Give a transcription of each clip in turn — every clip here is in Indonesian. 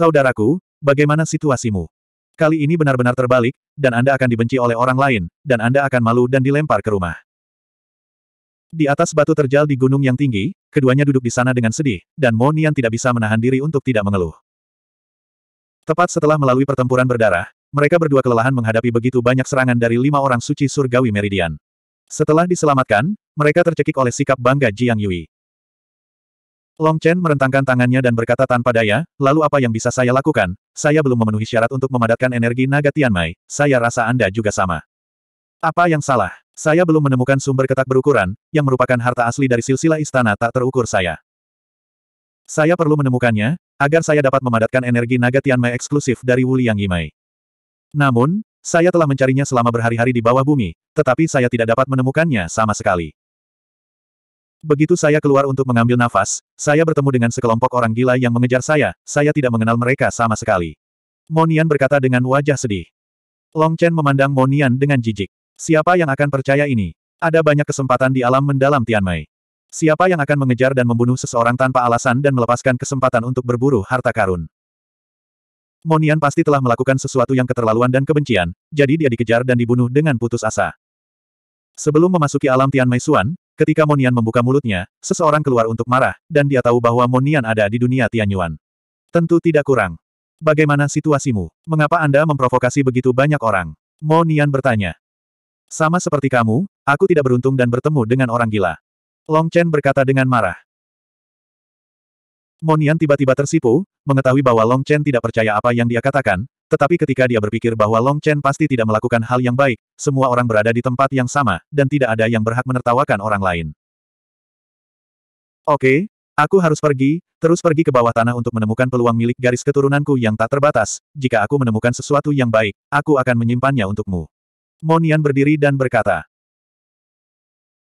Saudaraku, bagaimana situasimu? Kali ini benar-benar terbalik, dan Anda akan dibenci oleh orang lain, dan Anda akan malu dan dilempar ke rumah. Di atas batu terjal di gunung yang tinggi, keduanya duduk di sana dengan sedih, dan Mo Nian tidak bisa menahan diri untuk tidak mengeluh. Tepat setelah melalui pertempuran berdarah, mereka berdua kelelahan menghadapi begitu banyak serangan dari lima orang suci surgawi Meridian. Setelah diselamatkan, mereka tercekik oleh sikap bangga Jiang Yui. Long Chen merentangkan tangannya dan berkata tanpa daya, lalu apa yang bisa saya lakukan? Saya belum memenuhi syarat untuk memadatkan energi naga Tianmai, saya rasa Anda juga sama. Apa yang salah? Saya belum menemukan sumber ketak berukuran, yang merupakan harta asli dari silsilah istana tak terukur saya. Saya perlu menemukannya, agar saya dapat memadatkan energi naga Tianmai eksklusif dari Wuliang Yimai. Namun, saya telah mencarinya selama berhari-hari di bawah bumi, tetapi saya tidak dapat menemukannya sama sekali. Begitu saya keluar untuk mengambil nafas, saya bertemu dengan sekelompok orang gila yang mengejar saya, saya tidak mengenal mereka sama sekali. Monian berkata dengan wajah sedih. Long Chen memandang Monian dengan jijik. Siapa yang akan percaya ini? Ada banyak kesempatan di alam mendalam Tianmei. Siapa yang akan mengejar dan membunuh seseorang tanpa alasan dan melepaskan kesempatan untuk berburu harta karun? Monian pasti telah melakukan sesuatu yang keterlaluan dan kebencian, jadi dia dikejar dan dibunuh dengan putus asa. Sebelum memasuki alam Tianmei Xuan, Ketika Monian membuka mulutnya, seseorang keluar untuk marah, dan dia tahu bahwa Monian ada di dunia Tianyuan. Tentu tidak kurang. Bagaimana situasimu? Mengapa Anda memprovokasi begitu banyak orang? Monian bertanya. Sama seperti kamu, aku tidak beruntung dan bertemu dengan orang gila. Long Chen berkata dengan marah. Monian tiba-tiba tersipu, mengetahui bahwa Long Chen tidak percaya apa yang dia katakan, tetapi ketika dia berpikir bahwa Long Chen pasti tidak melakukan hal yang baik, semua orang berada di tempat yang sama, dan tidak ada yang berhak menertawakan orang lain. Oke, okay, aku harus pergi, terus pergi ke bawah tanah untuk menemukan peluang milik garis keturunanku yang tak terbatas. Jika aku menemukan sesuatu yang baik, aku akan menyimpannya untukmu. Monian berdiri dan berkata.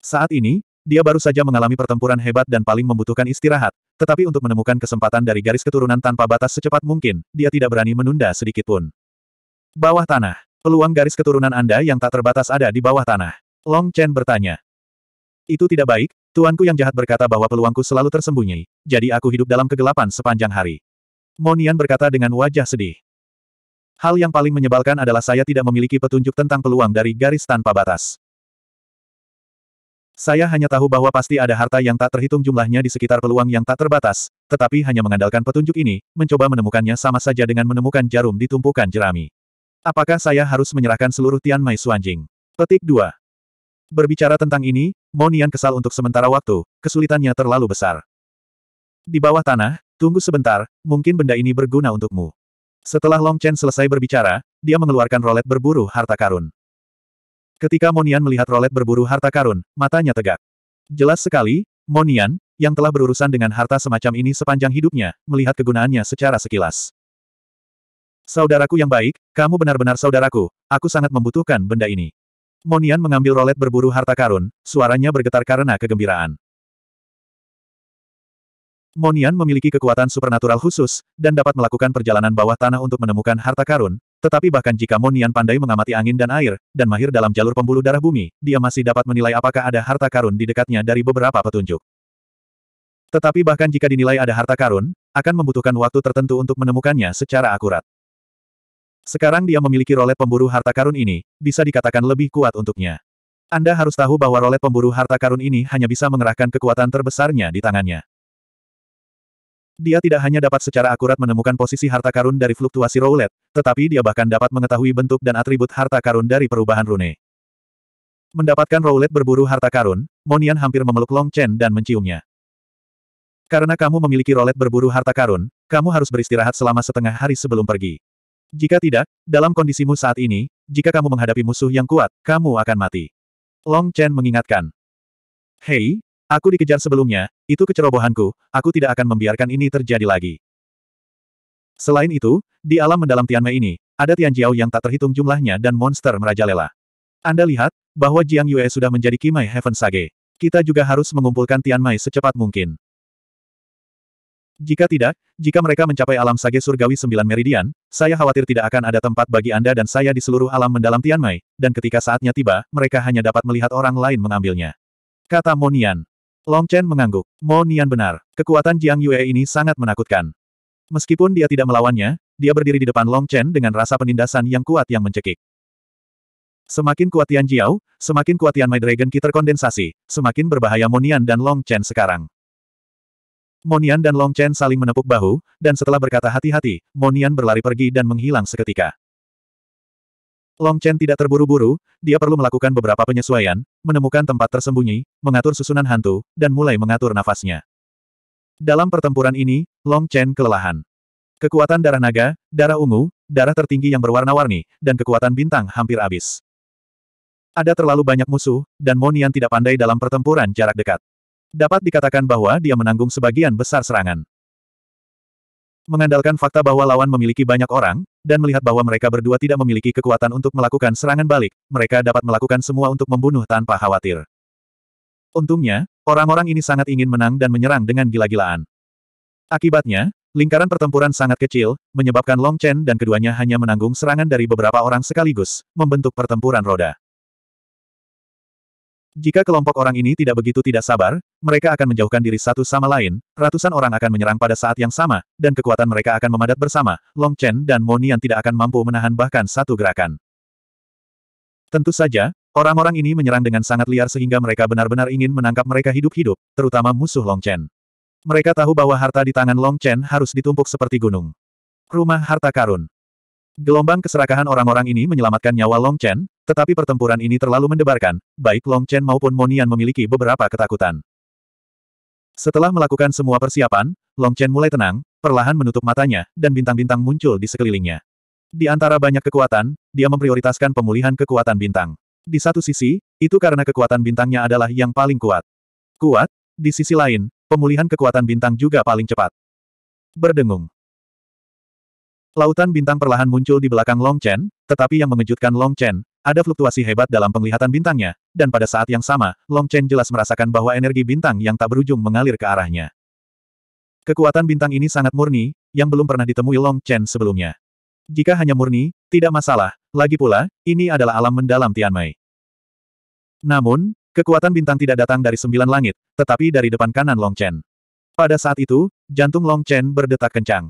Saat ini, dia baru saja mengalami pertempuran hebat dan paling membutuhkan istirahat, tetapi untuk menemukan kesempatan dari garis keturunan tanpa batas secepat mungkin, dia tidak berani menunda sedikitpun. Bawah tanah. Peluang garis keturunan Anda yang tak terbatas ada di bawah tanah. Long Chen bertanya. Itu tidak baik, tuanku yang jahat berkata bahwa peluangku selalu tersembunyi, jadi aku hidup dalam kegelapan sepanjang hari. Monian berkata dengan wajah sedih. Hal yang paling menyebalkan adalah saya tidak memiliki petunjuk tentang peluang dari garis tanpa batas. Saya hanya tahu bahwa pasti ada harta yang tak terhitung jumlahnya di sekitar peluang yang tak terbatas, tetapi hanya mengandalkan petunjuk ini, mencoba menemukannya sama saja dengan menemukan jarum di tumpukan jerami. Apakah saya harus menyerahkan seluruh Tian Mai Suanjing? Petik 2. Berbicara tentang ini, Monian kesal untuk sementara waktu, kesulitannya terlalu besar. Di bawah tanah, tunggu sebentar, mungkin benda ini berguna untukmu. Setelah Long Chen selesai berbicara, dia mengeluarkan rolet berburu harta karun. Ketika Monian melihat Rolet berburu harta karun, matanya tegak. Jelas sekali, Monian, yang telah berurusan dengan harta semacam ini sepanjang hidupnya, melihat kegunaannya secara sekilas. Saudaraku yang baik, kamu benar-benar saudaraku, aku sangat membutuhkan benda ini. Monian mengambil rolet berburu harta karun, suaranya bergetar karena kegembiraan. Monian memiliki kekuatan supernatural khusus, dan dapat melakukan perjalanan bawah tanah untuk menemukan harta karun, tetapi bahkan jika Monian pandai mengamati angin dan air, dan mahir dalam jalur pembuluh darah bumi, dia masih dapat menilai apakah ada harta karun di dekatnya dari beberapa petunjuk. Tetapi bahkan jika dinilai ada harta karun, akan membutuhkan waktu tertentu untuk menemukannya secara akurat. Sekarang dia memiliki rolet pemburu harta karun ini, bisa dikatakan lebih kuat untuknya. Anda harus tahu bahwa rolet pemburu harta karun ini hanya bisa mengerahkan kekuatan terbesarnya di tangannya. Dia tidak hanya dapat secara akurat menemukan posisi harta karun dari fluktuasi roulette, tetapi dia bahkan dapat mengetahui bentuk dan atribut harta karun dari perubahan rune. Mendapatkan roulette berburu harta karun, Monian hampir memeluk Long Chen dan menciumnya. Karena kamu memiliki roulette berburu harta karun, kamu harus beristirahat selama setengah hari sebelum pergi. Jika tidak, dalam kondisimu saat ini, jika kamu menghadapi musuh yang kuat, kamu akan mati. Long Chen mengingatkan. Hei, Aku dikejar sebelumnya, itu kecerobohanku, aku tidak akan membiarkan ini terjadi lagi. Selain itu, di alam mendalam Tianmei ini, ada Tian Jiao yang tak terhitung jumlahnya dan monster merajalela. Anda lihat, bahwa Jiang Yue sudah menjadi Kimai Heaven Sage. Kita juga harus mengumpulkan Tianmei secepat mungkin. Jika tidak, jika mereka mencapai alam Sage Surgawi Sembilan Meridian, saya khawatir tidak akan ada tempat bagi Anda dan saya di seluruh alam mendalam Tianmei. dan ketika saatnya tiba, mereka hanya dapat melihat orang lain mengambilnya. Kata Monian. Long Chen mengangguk. Mo Nian benar, kekuatan Jiang Yue ini sangat menakutkan. Meskipun dia tidak melawannya, dia berdiri di depan Long Chen dengan rasa penindasan yang kuat yang mencekik. Semakin kuat Tian Jiao, semakin kuat Tian My Dragon Ki terkondensasi, semakin berbahaya Nian dan Long Chen sekarang. Nian dan Long Chen saling menepuk bahu, dan setelah berkata hati-hati, Nian berlari pergi dan menghilang seketika. Long Chen tidak terburu-buru, dia perlu melakukan beberapa penyesuaian, menemukan tempat tersembunyi, mengatur susunan hantu, dan mulai mengatur nafasnya. Dalam pertempuran ini, Long Chen kelelahan. Kekuatan darah naga, darah ungu, darah tertinggi yang berwarna-warni, dan kekuatan bintang hampir habis. Ada terlalu banyak musuh, dan Monian tidak pandai dalam pertempuran jarak dekat. Dapat dikatakan bahwa dia menanggung sebagian besar serangan. Mengandalkan fakta bahwa lawan memiliki banyak orang, dan melihat bahwa mereka berdua tidak memiliki kekuatan untuk melakukan serangan balik, mereka dapat melakukan semua untuk membunuh tanpa khawatir. Untungnya, orang-orang ini sangat ingin menang dan menyerang dengan gila-gilaan. Akibatnya, lingkaran pertempuran sangat kecil, menyebabkan Long Chen dan keduanya hanya menanggung serangan dari beberapa orang sekaligus, membentuk pertempuran roda. Jika kelompok orang ini tidak begitu tidak sabar, mereka akan menjauhkan diri satu sama lain, ratusan orang akan menyerang pada saat yang sama, dan kekuatan mereka akan memadat bersama, Long Chen dan Mo yang tidak akan mampu menahan bahkan satu gerakan. Tentu saja, orang-orang ini menyerang dengan sangat liar sehingga mereka benar-benar ingin menangkap mereka hidup-hidup, terutama musuh Long Chen. Mereka tahu bahwa harta di tangan Long Chen harus ditumpuk seperti gunung. Rumah Harta Karun Gelombang keserakahan orang-orang ini menyelamatkan nyawa Long Chen, tetapi pertempuran ini terlalu mendebarkan, baik Long Chen maupun Monian memiliki beberapa ketakutan. Setelah melakukan semua persiapan, Long Chen mulai tenang, perlahan menutup matanya, dan bintang-bintang muncul di sekelilingnya. Di antara banyak kekuatan, dia memprioritaskan pemulihan kekuatan bintang. Di satu sisi, itu karena kekuatan bintangnya adalah yang paling kuat. Kuat, di sisi lain, pemulihan kekuatan bintang juga paling cepat. Berdengung. Lautan bintang perlahan muncul di belakang Long Chen, tetapi yang mengejutkan Long Chen, ada fluktuasi hebat dalam penglihatan bintangnya, dan pada saat yang sama, Long Chen jelas merasakan bahwa energi bintang yang tak berujung mengalir ke arahnya. Kekuatan bintang ini sangat murni, yang belum pernah ditemui Long Chen sebelumnya. Jika hanya murni, tidak masalah, lagi pula, ini adalah alam mendalam Tianmei. Namun, kekuatan bintang tidak datang dari sembilan langit, tetapi dari depan kanan Long Chen. Pada saat itu, jantung Long Chen berdetak kencang.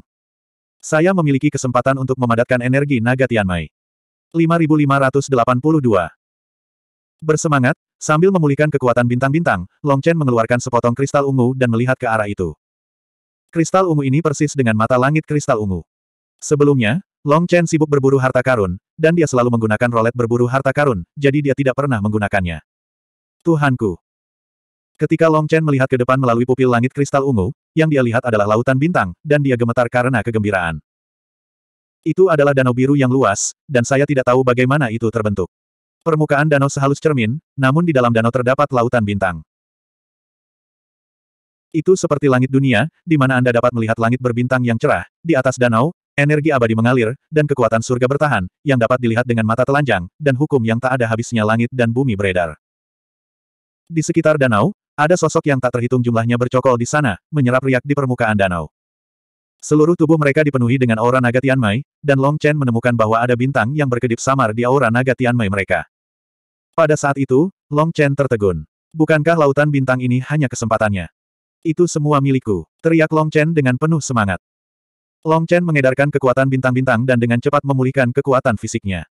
Saya memiliki kesempatan untuk memadatkan energi naga Tianmai. 5582. Bersemangat, sambil memulihkan kekuatan bintang-bintang, Long Chen mengeluarkan sepotong kristal ungu dan melihat ke arah itu. Kristal ungu ini persis dengan mata langit kristal ungu. Sebelumnya, Long Chen sibuk berburu harta karun, dan dia selalu menggunakan rolet berburu harta karun, jadi dia tidak pernah menggunakannya. Tuhanku! Ketika Long Chen melihat ke depan melalui pupil langit kristal ungu, yang dia lihat adalah lautan bintang, dan dia gemetar karena kegembiraan. Itu adalah danau biru yang luas, dan saya tidak tahu bagaimana itu terbentuk. Permukaan danau sehalus cermin, namun di dalam danau terdapat lautan bintang. Itu seperti langit dunia, di mana Anda dapat melihat langit berbintang yang cerah, di atas danau, energi abadi mengalir, dan kekuatan surga bertahan, yang dapat dilihat dengan mata telanjang, dan hukum yang tak ada habisnya langit dan bumi beredar. Di sekitar danau, ada sosok yang tak terhitung jumlahnya bercokol di sana, menyerap riak di permukaan danau. Seluruh tubuh mereka dipenuhi dengan aura naga Tianmai, dan Long Chen menemukan bahwa ada bintang yang berkedip samar di aura naga Tianmai mereka. Pada saat itu, Long Chen tertegun. Bukankah lautan bintang ini hanya kesempatannya? Itu semua milikku, teriak Long Chen dengan penuh semangat. Long Chen mengedarkan kekuatan bintang-bintang dan dengan cepat memulihkan kekuatan fisiknya.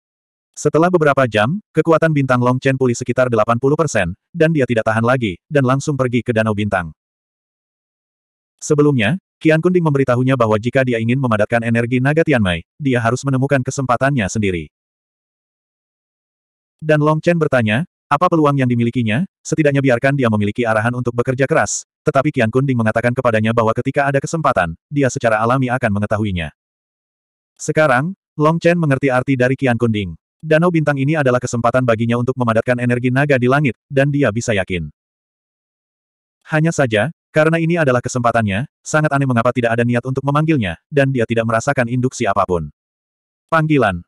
Setelah beberapa jam, kekuatan bintang Long Chen pulih sekitar 80%, dan dia tidak tahan lagi, dan langsung pergi ke Danau Bintang. Sebelumnya, Qian Kunding memberitahunya bahwa jika dia ingin memadatkan energi naga Tianmai, dia harus menemukan kesempatannya sendiri. Dan Long Chen bertanya, apa peluang yang dimilikinya? Setidaknya biarkan dia memiliki arahan untuk bekerja keras, tetapi Kian Kunding mengatakan kepadanya bahwa ketika ada kesempatan, dia secara alami akan mengetahuinya. Sekarang, Long Chen mengerti arti dari Kian Kunding. Danau bintang ini adalah kesempatan baginya untuk memadatkan energi naga di langit, dan dia bisa yakin. Hanya saja, karena ini adalah kesempatannya, sangat aneh mengapa tidak ada niat untuk memanggilnya, dan dia tidak merasakan induksi apapun. Panggilan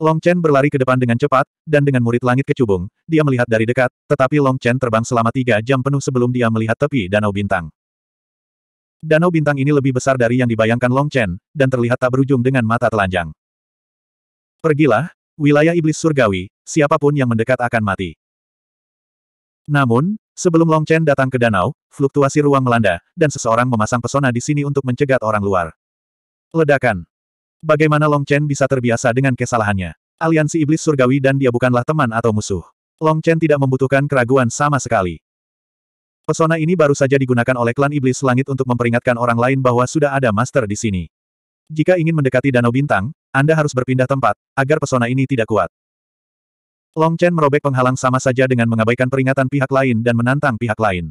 Long Chen berlari ke depan dengan cepat, dan dengan murid langit kecubung, dia melihat dari dekat, tetapi Long Chen terbang selama tiga jam penuh sebelum dia melihat tepi danau bintang. Danau bintang ini lebih besar dari yang dibayangkan Long Chen, dan terlihat tak berujung dengan mata telanjang. Pergilah, wilayah iblis surgawi, siapapun yang mendekat akan mati. Namun, sebelum Long Chen datang ke danau, fluktuasi ruang melanda, dan seseorang memasang pesona di sini untuk mencegat orang luar. Ledakan. Bagaimana Long Chen bisa terbiasa dengan kesalahannya? Aliansi iblis surgawi dan dia bukanlah teman atau musuh. Long Chen tidak membutuhkan keraguan sama sekali. Pesona ini baru saja digunakan oleh klan iblis langit untuk memperingatkan orang lain bahwa sudah ada master di sini. Jika ingin mendekati Danau Bintang, Anda harus berpindah tempat, agar pesona ini tidak kuat. Long Chen merobek penghalang sama saja dengan mengabaikan peringatan pihak lain dan menantang pihak lain.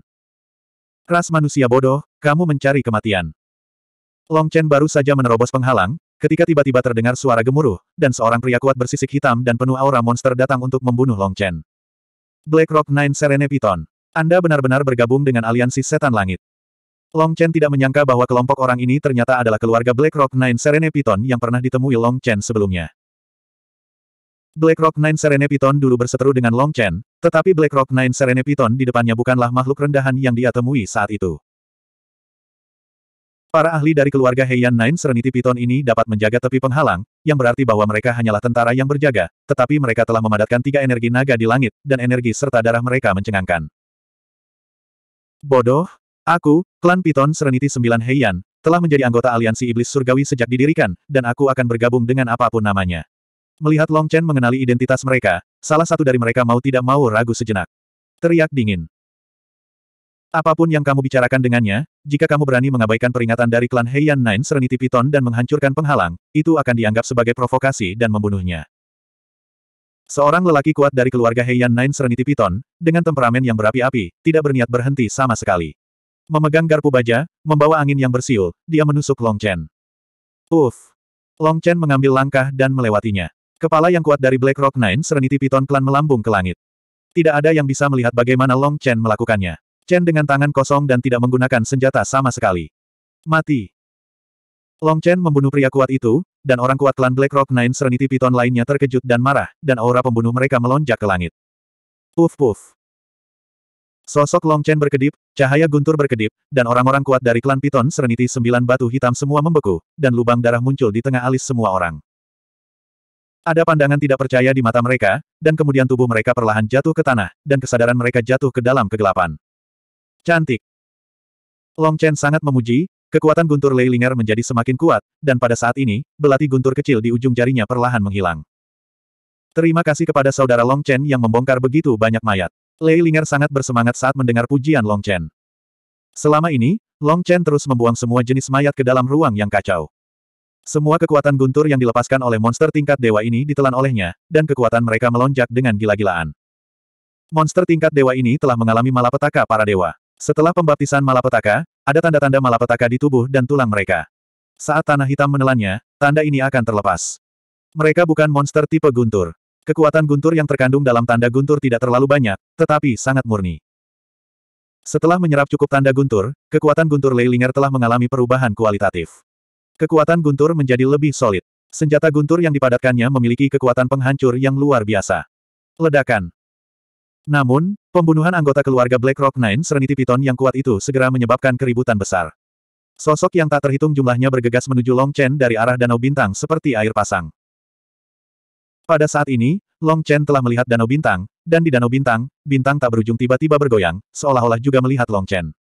Ras manusia bodoh, kamu mencari kematian. Long Chen baru saja menerobos penghalang, ketika tiba-tiba terdengar suara gemuruh, dan seorang pria kuat bersisik hitam dan penuh aura monster datang untuk membunuh Long Chen. Black Rock Nine Serene Python. Anda benar-benar bergabung dengan aliansi setan langit. Long Chen tidak menyangka bahwa kelompok orang ini ternyata adalah keluarga Black Rock Nine Serene Piton yang pernah ditemui Long Chen sebelumnya. Black Rock Nine Serene Piton dulu berseteru dengan Long Chen, tetapi Black Rock Nine Serene Piton di depannya bukanlah makhluk rendahan yang dia temui saat itu. Para ahli dari keluarga Heian Nine Serenity Piton ini dapat menjaga tepi penghalang, yang berarti bahwa mereka hanyalah tentara yang berjaga, tetapi mereka telah memadatkan tiga energi naga di langit, dan energi serta darah mereka mencengangkan. Bodoh, Aku, klan Piton Sereniti Sembilan Heian, telah menjadi anggota aliansi iblis surgawi sejak didirikan, dan aku akan bergabung dengan apapun namanya. Melihat Long Chen mengenali identitas mereka, salah satu dari mereka mau tidak mau ragu sejenak. Teriak dingin. Apapun yang kamu bicarakan dengannya, jika kamu berani mengabaikan peringatan dari klan Heian Nine Serenity Piton dan menghancurkan penghalang, itu akan dianggap sebagai provokasi dan membunuhnya. Seorang lelaki kuat dari keluarga Heian Nine Serenity Piton, dengan temperamen yang berapi-api, tidak berniat berhenti sama sekali. Memegang garpu baja, membawa angin yang bersiul, dia menusuk Long Chen. Uff! Long Chen mengambil langkah dan melewatinya. Kepala yang kuat dari Black Rock Nine sereniti piton klan melambung ke langit. Tidak ada yang bisa melihat bagaimana Long Chen melakukannya. Chen dengan tangan kosong dan tidak menggunakan senjata sama sekali. Mati. Long Chen membunuh pria kuat itu, dan orang kuat klan Black Rock Nine Serenity Piton lainnya terkejut dan marah, dan aura pembunuh mereka melonjak ke langit. Puf puf. Sosok Long Chen berkedip, cahaya guntur berkedip, dan orang-orang kuat dari klan Piton sereniti Sembilan Batu Hitam semua membeku, dan lubang darah muncul di tengah alis semua orang. Ada pandangan tidak percaya di mata mereka, dan kemudian tubuh mereka perlahan jatuh ke tanah, dan kesadaran mereka jatuh ke dalam kegelapan. Cantik. Long Chen sangat memuji, kekuatan guntur Lei Linger menjadi semakin kuat, dan pada saat ini, belati guntur kecil di ujung jarinya perlahan menghilang. Terima kasih kepada saudara Long Chen yang membongkar begitu banyak mayat. Lei Linger sangat bersemangat saat mendengar pujian Long Chen. Selama ini, Long Chen terus membuang semua jenis mayat ke dalam ruang yang kacau. Semua kekuatan guntur yang dilepaskan oleh monster tingkat dewa ini ditelan olehnya, dan kekuatan mereka melonjak dengan gila-gilaan. Monster tingkat dewa ini telah mengalami malapetaka para dewa. Setelah pembaptisan malapetaka, ada tanda-tanda malapetaka di tubuh dan tulang mereka. Saat tanah hitam menelannya, tanda ini akan terlepas. Mereka bukan monster tipe guntur. Kekuatan guntur yang terkandung dalam tanda guntur tidak terlalu banyak, tetapi sangat murni. Setelah menyerap cukup tanda guntur, kekuatan guntur Leilinger telah mengalami perubahan kualitatif. Kekuatan guntur menjadi lebih solid. Senjata guntur yang dipadatkannya memiliki kekuatan penghancur yang luar biasa. Ledakan. Namun, pembunuhan anggota keluarga Black Rock Nine serenity piton yang kuat itu segera menyebabkan keributan besar. Sosok yang tak terhitung jumlahnya bergegas menuju Long Chen dari arah Danau Bintang seperti air pasang. Pada saat ini, Long Chen telah melihat Danau Bintang, dan di Danau Bintang, bintang tak berujung tiba-tiba bergoyang, seolah-olah juga melihat Long Chen.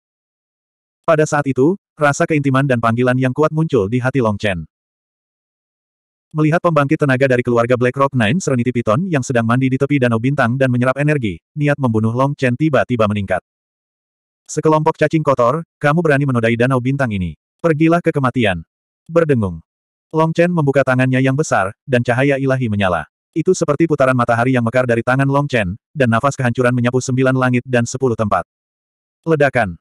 Pada saat itu, rasa keintiman dan panggilan yang kuat muncul di hati Long Chen. Melihat pembangkit tenaga dari keluarga Black Rock Nine Serenity piton yang sedang mandi di tepi danau bintang dan menyerap energi, niat membunuh Long Chen tiba-tiba meningkat. Sekelompok cacing kotor, kamu berani menodai danau bintang ini. Pergilah ke kematian. Berdengung. Long Chen membuka tangannya yang besar, dan cahaya ilahi menyala. Itu seperti putaran matahari yang mekar dari tangan Long Chen, dan nafas kehancuran menyapu sembilan langit dan sepuluh tempat. Ledakan.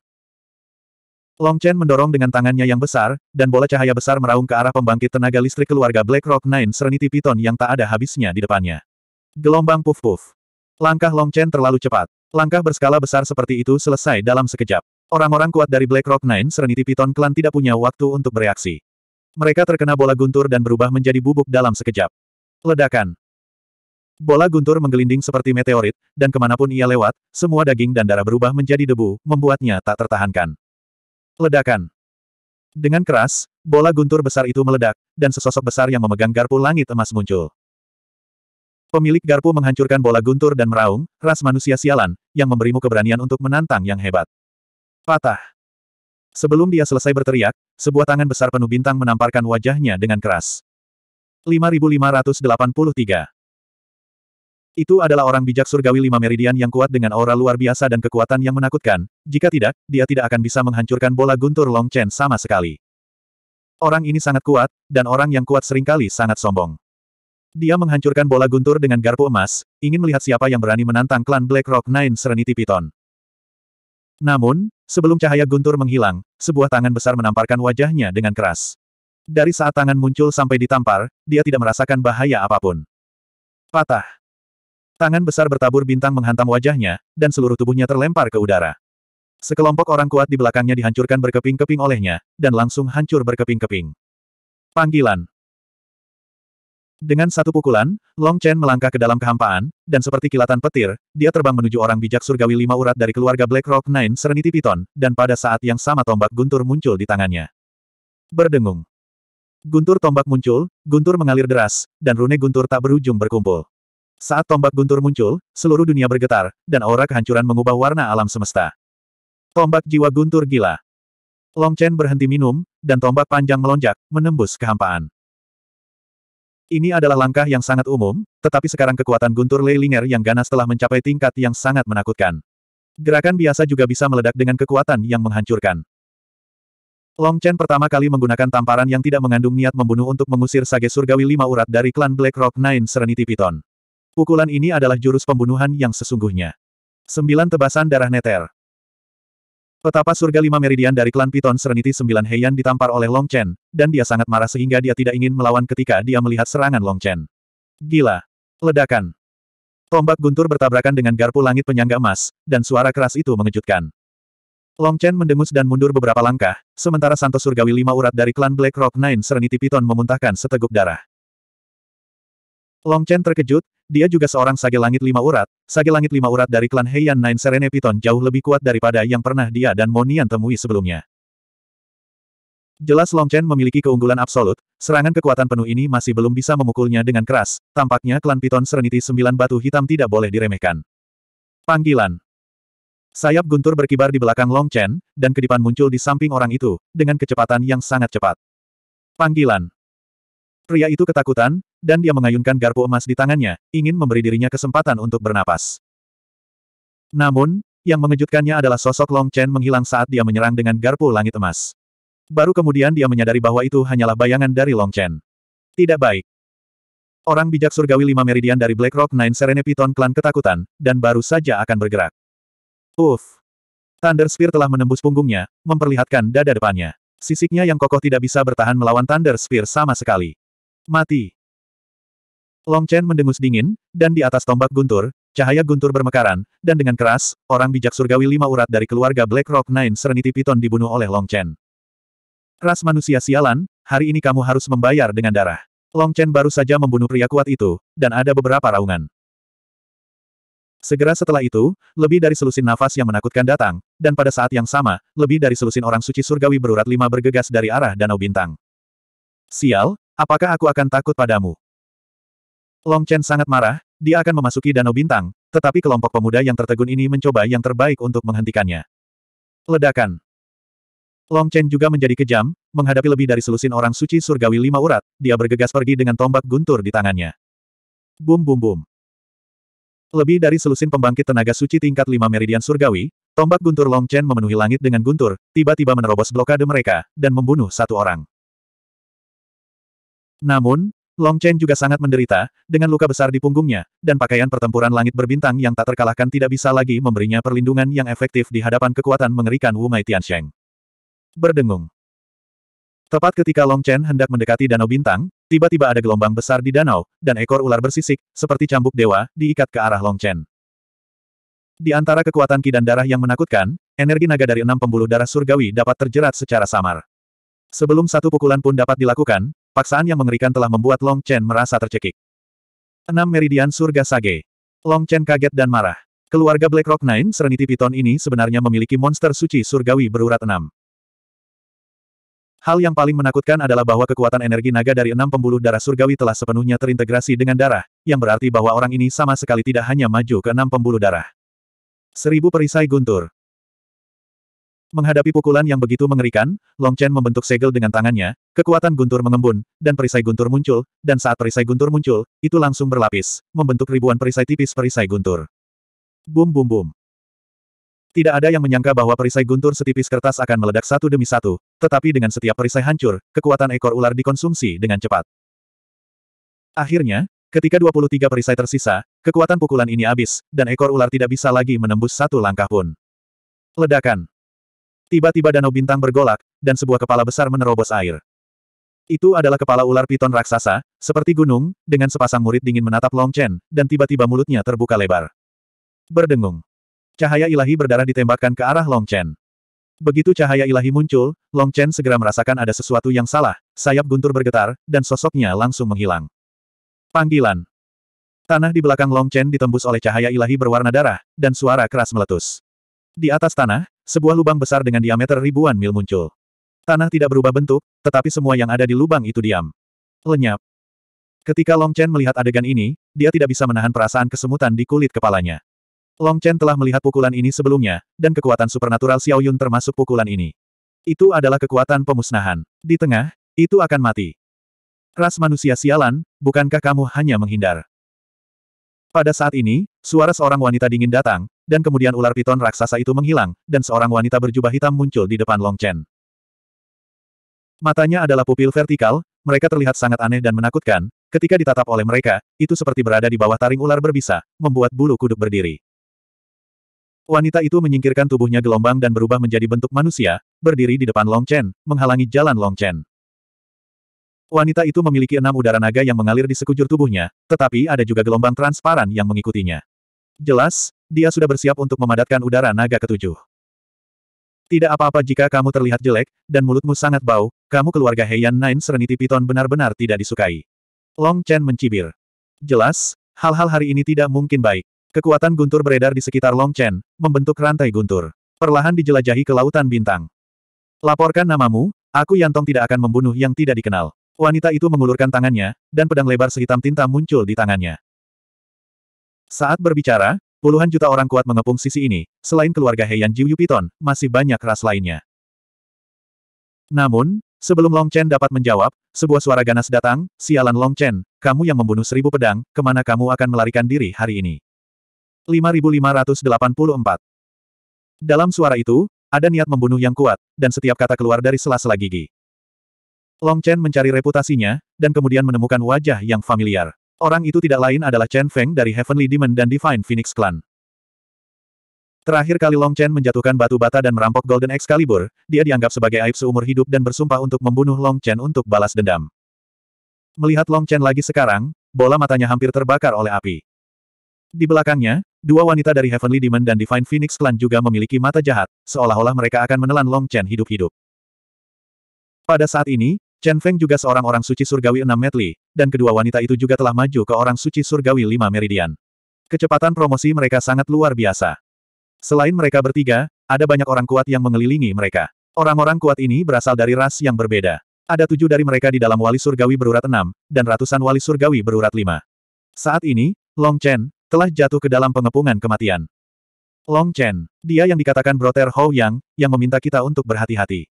Long Chen mendorong dengan tangannya yang besar, dan bola cahaya besar meraung ke arah pembangkit tenaga listrik keluarga Black Rock Nine Serenity Piton yang tak ada habisnya di depannya. Gelombang puf-puf. Langkah Long Chen terlalu cepat. Langkah berskala besar seperti itu selesai dalam sekejap. Orang-orang kuat dari Black Rock Nine Serenity Piton Clan tidak punya waktu untuk bereaksi. Mereka terkena bola guntur dan berubah menjadi bubuk dalam sekejap. Ledakan. Bola guntur menggelinding seperti meteorit, dan kemanapun ia lewat, semua daging dan darah berubah menjadi debu, membuatnya tak tertahankan. Ledakan. Dengan keras, bola guntur besar itu meledak, dan sesosok besar yang memegang garpu langit emas muncul. Pemilik garpu menghancurkan bola guntur dan meraung, ras manusia sialan, yang memberimu keberanian untuk menantang yang hebat. Patah. Sebelum dia selesai berteriak, sebuah tangan besar penuh bintang menamparkan wajahnya dengan keras. 5583 Itu adalah orang bijak surgawi lima meridian yang kuat dengan aura luar biasa dan kekuatan yang menakutkan, jika tidak, dia tidak akan bisa menghancurkan bola guntur Long Chen sama sekali. Orang ini sangat kuat, dan orang yang kuat seringkali sangat sombong. Dia menghancurkan bola guntur dengan garpu emas, ingin melihat siapa yang berani menantang klan Black Rock Nine Serenity Piton. Namun, sebelum cahaya guntur menghilang, sebuah tangan besar menamparkan wajahnya dengan keras. Dari saat tangan muncul sampai ditampar, dia tidak merasakan bahaya apapun. Patah. Tangan besar bertabur bintang menghantam wajahnya, dan seluruh tubuhnya terlempar ke udara. Sekelompok orang kuat di belakangnya dihancurkan berkeping-keping olehnya, dan langsung hancur berkeping-keping. Panggilan, dengan satu pukulan, Long Chen melangkah ke dalam kehampaan, dan seperti kilatan petir, dia terbang menuju orang bijak surgawi lima urat dari keluarga Black Rock Nine Serenity Piton, dan pada saat yang sama tombak guntur muncul di tangannya. Berdengung. Guntur tombak muncul, guntur mengalir deras, dan rune guntur tak berujung berkumpul. Saat tombak guntur muncul, seluruh dunia bergetar, dan aura kehancuran mengubah warna alam semesta. Tombak jiwa guntur gila. Long Chen berhenti minum, dan tombak panjang melonjak, menembus kehampaan. Ini adalah langkah yang sangat umum, tetapi sekarang kekuatan guntur Leilinger yang ganas telah mencapai tingkat yang sangat menakutkan. Gerakan biasa juga bisa meledak dengan kekuatan yang menghancurkan. Long Chen pertama kali menggunakan tamparan yang tidak mengandung niat membunuh untuk mengusir sage surgawi lima urat dari klan Black Rock Nine Serenity Python. Pukulan ini adalah jurus pembunuhan yang sesungguhnya. Sembilan tebasan darah neter. Petapa surga lima meridian dari klan Piton Sereniti sembilan Heian ditampar oleh Long Chen, dan dia sangat marah sehingga dia tidak ingin melawan ketika dia melihat serangan Long Chen. Gila! Ledakan! Tombak guntur bertabrakan dengan garpu langit penyangga emas, dan suara keras itu mengejutkan. Long Chen mendengus dan mundur beberapa langkah, sementara Santo Surgawi lima urat dari klan Black Rock Nine Sereniti Piton memuntahkan seteguk darah. Long Chen terkejut, dia juga seorang sage langit lima urat, sage langit lima urat dari klan Heian Nine Serene Piton jauh lebih kuat daripada yang pernah dia dan Monian temui sebelumnya. Jelas Long Chen memiliki keunggulan absolut, serangan kekuatan penuh ini masih belum bisa memukulnya dengan keras, tampaknya klan Piton Serenity Sembilan Batu Hitam tidak boleh diremehkan. Panggilan Sayap guntur berkibar di belakang Long Chen, dan kedipan muncul di samping orang itu, dengan kecepatan yang sangat cepat. Panggilan Pria itu ketakutan, dan dia mengayunkan garpu emas di tangannya, ingin memberi dirinya kesempatan untuk bernapas. Namun, yang mengejutkannya adalah sosok Long Chen menghilang saat dia menyerang dengan garpu langit emas. Baru kemudian dia menyadari bahwa itu hanyalah bayangan dari Long Chen. Tidak baik. Orang bijak surgawi lima meridian dari Black Rock Nine Serene Piton Klan ketakutan, dan baru saja akan bergerak. Uff. Thunder Spear telah menembus punggungnya, memperlihatkan dada depannya. Sisiknya yang kokoh tidak bisa bertahan melawan Thunder Spear sama sekali. Mati. Long Chen mendengus dingin, dan di atas tombak guntur, cahaya guntur bermekaran, dan dengan keras, orang bijak surgawi lima urat dari keluarga Black Rock Nine Serenity Python dibunuh oleh Long Chen. Ras manusia sialan, hari ini kamu harus membayar dengan darah. Long Chen baru saja membunuh pria kuat itu, dan ada beberapa raungan. Segera setelah itu, lebih dari selusin nafas yang menakutkan datang, dan pada saat yang sama, lebih dari selusin orang suci surgawi berurat lima bergegas dari arah Danau Bintang. Sial, apakah aku akan takut padamu? Long Chen sangat marah, dia akan memasuki Danau Bintang, tetapi kelompok pemuda yang tertegun ini mencoba yang terbaik untuk menghentikannya. Ledakan Long Chen juga menjadi kejam, menghadapi lebih dari selusin orang suci surgawi lima urat, dia bergegas pergi dengan tombak guntur di tangannya. Bum bum bum. Lebih dari selusin pembangkit tenaga suci tingkat lima meridian surgawi, tombak guntur Long Chen memenuhi langit dengan guntur, tiba-tiba menerobos blokade mereka, dan membunuh satu orang. Namun, Long Chen juga sangat menderita, dengan luka besar di punggungnya, dan pakaian pertempuran langit berbintang yang tak terkalahkan tidak bisa lagi memberinya perlindungan yang efektif di hadapan kekuatan mengerikan Wu Mai Tiansheng. Berdengung. Tepat ketika Long Chen hendak mendekati Danau Bintang, tiba-tiba ada gelombang besar di danau, dan ekor ular bersisik, seperti cambuk dewa, diikat ke arah Long Chen. Di antara kekuatan ki dan darah yang menakutkan, energi naga dari enam pembuluh darah surgawi dapat terjerat secara samar. Sebelum satu pukulan pun dapat dilakukan, Paksaan yang mengerikan telah membuat Long Chen merasa tercekik. 6 Meridian Surga Sage. Long Chen kaget dan marah. Keluarga Black Rock Nine Serenity Piton ini sebenarnya memiliki monster suci surgawi berurat enam. Hal yang paling menakutkan adalah bahwa kekuatan energi naga dari enam pembuluh darah surgawi telah sepenuhnya terintegrasi dengan darah, yang berarti bahwa orang ini sama sekali tidak hanya maju ke enam pembuluh darah. Seribu perisai guntur. Menghadapi pukulan yang begitu mengerikan, Long Chen membentuk segel dengan tangannya, kekuatan guntur mengembun, dan perisai guntur muncul, dan saat perisai guntur muncul, itu langsung berlapis, membentuk ribuan perisai tipis perisai guntur. Bum bum bum. Tidak ada yang menyangka bahwa perisai guntur setipis kertas akan meledak satu demi satu, tetapi dengan setiap perisai hancur, kekuatan ekor ular dikonsumsi dengan cepat. Akhirnya, ketika 23 perisai tersisa, kekuatan pukulan ini habis, dan ekor ular tidak bisa lagi menembus satu langkah pun. Ledakan. Tiba-tiba danau bintang bergolak, dan sebuah kepala besar menerobos air. Itu adalah kepala ular piton raksasa, seperti gunung, dengan sepasang murid dingin menatap Long Chen, dan tiba-tiba mulutnya terbuka lebar. Berdengung. Cahaya ilahi berdarah ditembakkan ke arah Long Chen. Begitu cahaya ilahi muncul, Long Chen segera merasakan ada sesuatu yang salah, sayap guntur bergetar, dan sosoknya langsung menghilang. Panggilan. Tanah di belakang Long Chen ditembus oleh cahaya ilahi berwarna darah, dan suara keras meletus. Di atas tanah, sebuah lubang besar dengan diameter ribuan mil muncul. Tanah tidak berubah bentuk, tetapi semua yang ada di lubang itu diam. Lenyap. Ketika Long Chen melihat adegan ini, dia tidak bisa menahan perasaan kesemutan di kulit kepalanya. Long Chen telah melihat pukulan ini sebelumnya, dan kekuatan supernatural Xiao Yun termasuk pukulan ini. Itu adalah kekuatan pemusnahan. Di tengah, itu akan mati. Ras manusia sialan, bukankah kamu hanya menghindar? Pada saat ini, suara seorang wanita dingin datang, dan kemudian ular piton raksasa itu menghilang, dan seorang wanita berjubah hitam muncul di depan Long Chen. Matanya adalah pupil vertikal, mereka terlihat sangat aneh dan menakutkan, ketika ditatap oleh mereka, itu seperti berada di bawah taring ular berbisa, membuat bulu kuduk berdiri. Wanita itu menyingkirkan tubuhnya gelombang dan berubah menjadi bentuk manusia, berdiri di depan Long Chen, menghalangi jalan Long Chen. Wanita itu memiliki enam udara naga yang mengalir di sekujur tubuhnya, tetapi ada juga gelombang transparan yang mengikutinya. Jelas, dia sudah bersiap untuk memadatkan udara naga ketujuh. Tidak apa-apa jika kamu terlihat jelek, dan mulutmu sangat bau, kamu keluarga Heian Nine Serenity Piton benar-benar tidak disukai. Long Chen mencibir. Jelas, hal-hal hari ini tidak mungkin baik. Kekuatan guntur beredar di sekitar Long Chen, membentuk rantai guntur. Perlahan dijelajahi ke lautan bintang. Laporkan namamu, aku Yantong tidak akan membunuh yang tidak dikenal. Wanita itu mengulurkan tangannya, dan pedang lebar sehitam tinta muncul di tangannya. Saat berbicara, puluhan juta orang kuat mengepung sisi ini, selain keluarga Heian Jiu Yupiton, masih banyak ras lainnya. Namun, sebelum Long Chen dapat menjawab, sebuah suara ganas datang, sialan Long Chen, kamu yang membunuh seribu pedang, kemana kamu akan melarikan diri hari ini? 5584 Dalam suara itu, ada niat membunuh yang kuat, dan setiap kata keluar dari sela-sela gigi. Long Chen mencari reputasinya, dan kemudian menemukan wajah yang familiar. Orang itu tidak lain adalah Chen Feng dari Heavenly Demon dan Divine Phoenix Clan. Terakhir kali Long Chen menjatuhkan batu bata dan merampok Golden Excalibur, dia dianggap sebagai aib seumur hidup dan bersumpah untuk membunuh Long Chen untuk balas dendam. Melihat Long Chen lagi sekarang, bola matanya hampir terbakar oleh api. Di belakangnya, dua wanita dari Heavenly Demon dan Divine Phoenix Clan juga memiliki mata jahat, seolah-olah mereka akan menelan Long Chen hidup-hidup. Pada saat ini, Chen Feng juga seorang orang suci surgawi enam medley, dan kedua wanita itu juga telah maju ke orang suci surgawi lima meridian. Kecepatan promosi mereka sangat luar biasa. Selain mereka bertiga, ada banyak orang kuat yang mengelilingi mereka. Orang-orang kuat ini berasal dari ras yang berbeda. Ada tujuh dari mereka di dalam wali surgawi berurat enam, dan ratusan wali surgawi berurat lima. Saat ini, Long Chen, telah jatuh ke dalam pengepungan kematian. Long Chen, dia yang dikatakan Broter Hou Yang, yang meminta kita untuk berhati-hati.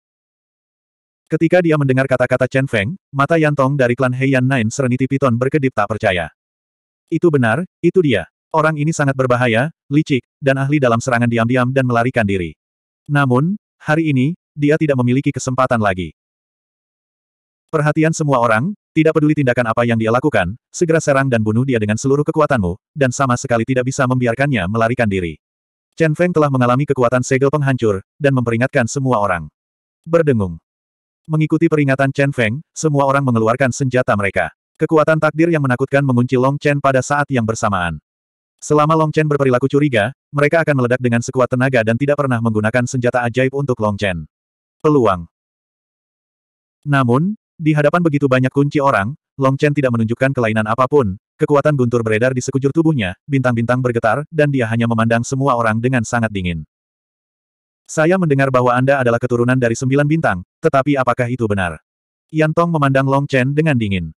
Ketika dia mendengar kata-kata Chen Feng, mata Yantong dari klan Heian Nine Serenity Piton berkedip tak percaya. Itu benar, itu dia. Orang ini sangat berbahaya, licik, dan ahli dalam serangan diam-diam dan melarikan diri. Namun, hari ini, dia tidak memiliki kesempatan lagi. Perhatian semua orang, tidak peduli tindakan apa yang dia lakukan, segera serang dan bunuh dia dengan seluruh kekuatanmu, dan sama sekali tidak bisa membiarkannya melarikan diri. Chen Feng telah mengalami kekuatan segel penghancur, dan memperingatkan semua orang. Berdengung. Mengikuti peringatan Chen Feng, semua orang mengeluarkan senjata mereka. Kekuatan takdir yang menakutkan mengunci Long Chen pada saat yang bersamaan. Selama Long Chen berperilaku curiga, mereka akan meledak dengan sekuat tenaga dan tidak pernah menggunakan senjata ajaib untuk Long Chen. Peluang. Namun, di hadapan begitu banyak kunci orang, Long Chen tidak menunjukkan kelainan apapun, kekuatan guntur beredar di sekujur tubuhnya, bintang-bintang bergetar, dan dia hanya memandang semua orang dengan sangat dingin. Saya mendengar bahwa Anda adalah keturunan dari sembilan bintang, tetapi apakah itu benar? Yan Tong memandang Long Chen dengan dingin.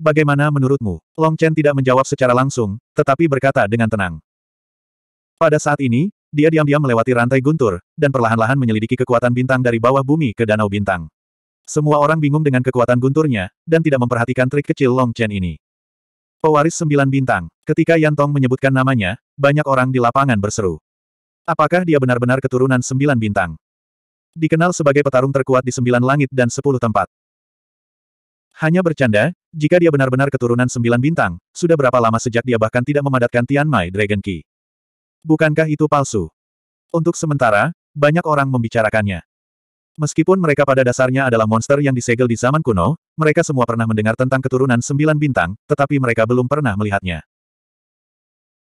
Bagaimana menurutmu? Long Chen tidak menjawab secara langsung, tetapi berkata dengan tenang. Pada saat ini, dia diam-diam melewati rantai guntur, dan perlahan-lahan menyelidiki kekuatan bintang dari bawah bumi ke danau bintang. Semua orang bingung dengan kekuatan gunturnya, dan tidak memperhatikan trik kecil Long Chen ini. Pewaris sembilan bintang, ketika Yan Tong menyebutkan namanya, banyak orang di lapangan berseru. Apakah dia benar-benar keturunan sembilan bintang? Dikenal sebagai petarung terkuat di sembilan langit dan sepuluh tempat. Hanya bercanda, jika dia benar-benar keturunan sembilan bintang, sudah berapa lama sejak dia bahkan tidak memadatkan Tian Mai Dragon Key? Bukankah itu palsu? Untuk sementara, banyak orang membicarakannya. Meskipun mereka pada dasarnya adalah monster yang disegel di zaman kuno, mereka semua pernah mendengar tentang keturunan sembilan bintang, tetapi mereka belum pernah melihatnya.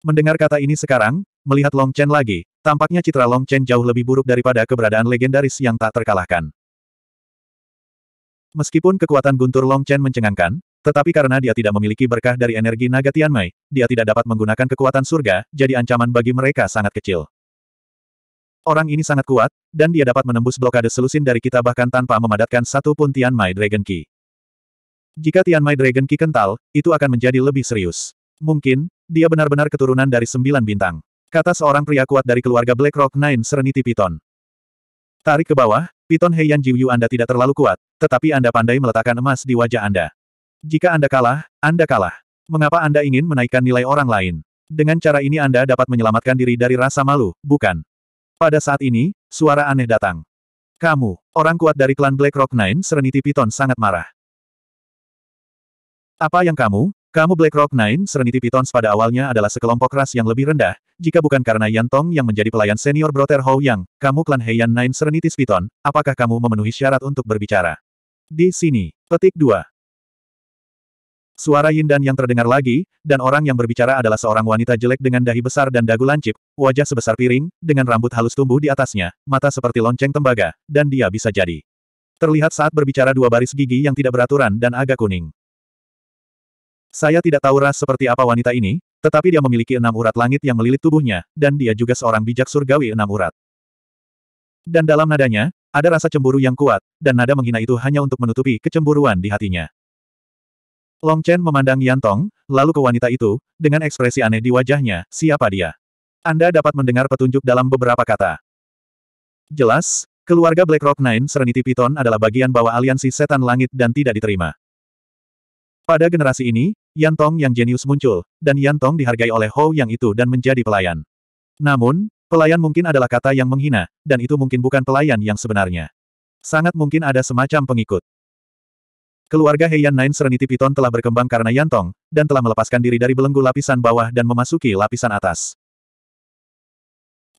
Mendengar kata ini sekarang, melihat Long Chen lagi, Tampaknya citra Long Chen jauh lebih buruk daripada keberadaan legendaris yang tak terkalahkan. Meskipun kekuatan guntur Long Chen mencengangkan, tetapi karena dia tidak memiliki berkah dari energi naga Tian Mei, dia tidak dapat menggunakan kekuatan surga, jadi ancaman bagi mereka sangat kecil. Orang ini sangat kuat, dan dia dapat menembus blokade selusin dari kita bahkan tanpa memadatkan satu pun Tian Mai Dragon Key. Jika Tian Mai Dragon Key kental, itu akan menjadi lebih serius. Mungkin, dia benar-benar keturunan dari sembilan bintang. Kata seorang pria kuat dari keluarga Black Rock Nine Serenity Piton. Tarik ke bawah, Piton Heian Jiuyu Anda tidak terlalu kuat, tetapi Anda pandai meletakkan emas di wajah Anda. Jika Anda kalah, Anda kalah. Mengapa Anda ingin menaikkan nilai orang lain? Dengan cara ini Anda dapat menyelamatkan diri dari rasa malu, bukan? Pada saat ini, suara aneh datang. Kamu, orang kuat dari klan Black Rock Nine Serenity Piton sangat marah. Apa yang kamu, kamu Black Rock Nine Serenity Pitons pada awalnya adalah sekelompok ras yang lebih rendah, jika bukan karena Yan Tong yang menjadi pelayan senior Brother Hou Yang, kamu klan Heian Nine Serenity Piton, apakah kamu memenuhi syarat untuk berbicara? Di sini, petik 2. Suara Yin dan yang terdengar lagi, dan orang yang berbicara adalah seorang wanita jelek dengan dahi besar dan dagu lancip, wajah sebesar piring, dengan rambut halus tumbuh di atasnya, mata seperti lonceng tembaga, dan dia bisa jadi. Terlihat saat berbicara dua baris gigi yang tidak beraturan dan agak kuning. Saya tidak tahu ras seperti apa wanita ini, tetapi dia memiliki enam urat langit yang melilit tubuhnya, dan dia juga seorang bijak surgawi enam urat. Dan dalam nadanya, ada rasa cemburu yang kuat, dan nada menghina itu hanya untuk menutupi kecemburuan di hatinya. Long Chen memandang Yantong, lalu ke wanita itu, dengan ekspresi aneh di wajahnya, siapa dia? Anda dapat mendengar petunjuk dalam beberapa kata. Jelas, keluarga Black Rock Nine Serenity Piton adalah bagian bawah aliansi setan langit dan tidak diterima. Pada generasi ini, Yan Tong yang jenius muncul, dan Yan Tong dihargai oleh Hou Yang itu dan menjadi pelayan. Namun, pelayan mungkin adalah kata yang menghina, dan itu mungkin bukan pelayan yang sebenarnya. Sangat mungkin ada semacam pengikut. Keluarga Heian Nine Serenity Piton telah berkembang karena Yan Tong, dan telah melepaskan diri dari belenggu lapisan bawah dan memasuki lapisan atas.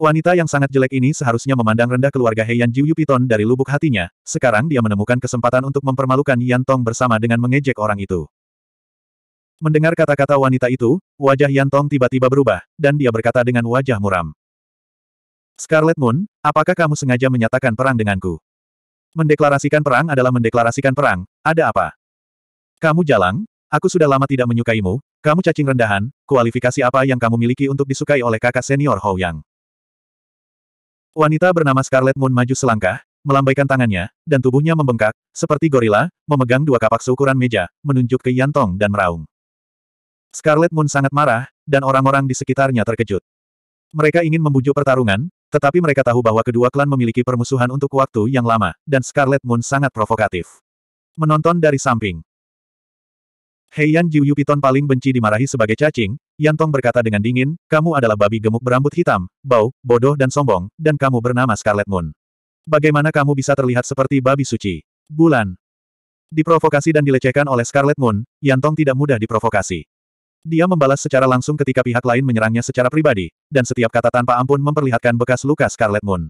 Wanita yang sangat jelek ini seharusnya memandang rendah keluarga Heian Jiuyu Piton dari lubuk hatinya, sekarang dia menemukan kesempatan untuk mempermalukan Yan Tong bersama dengan mengejek orang itu. Mendengar kata-kata wanita itu, wajah Yantong tiba-tiba berubah, dan dia berkata dengan wajah muram. Scarlet Moon, apakah kamu sengaja menyatakan perang denganku? Mendeklarasikan perang adalah mendeklarasikan perang, ada apa? Kamu jalang, aku sudah lama tidak menyukaimu, kamu cacing rendahan, kualifikasi apa yang kamu miliki untuk disukai oleh kakak senior Hou Yang? Wanita bernama Scarlet Moon maju selangkah, melambaikan tangannya, dan tubuhnya membengkak, seperti gorila, memegang dua kapak seukuran meja, menunjuk ke Yantong dan meraung. Scarlet Moon sangat marah, dan orang-orang di sekitarnya terkejut. Mereka ingin membujuk pertarungan, tetapi mereka tahu bahwa kedua klan memiliki permusuhan untuk waktu yang lama, dan Scarlet Moon sangat provokatif. Menonton dari samping. Heian Jiu Yu Piton paling benci dimarahi sebagai cacing, Yantong berkata dengan dingin, kamu adalah babi gemuk berambut hitam, bau, bodoh dan sombong, dan kamu bernama Scarlet Moon. Bagaimana kamu bisa terlihat seperti babi suci? Bulan. Diprovokasi dan dilecehkan oleh Scarlet Moon, Yantong tidak mudah diprovokasi. Dia membalas secara langsung ketika pihak lain menyerangnya secara pribadi, dan setiap kata tanpa ampun memperlihatkan bekas luka Scarlet Moon.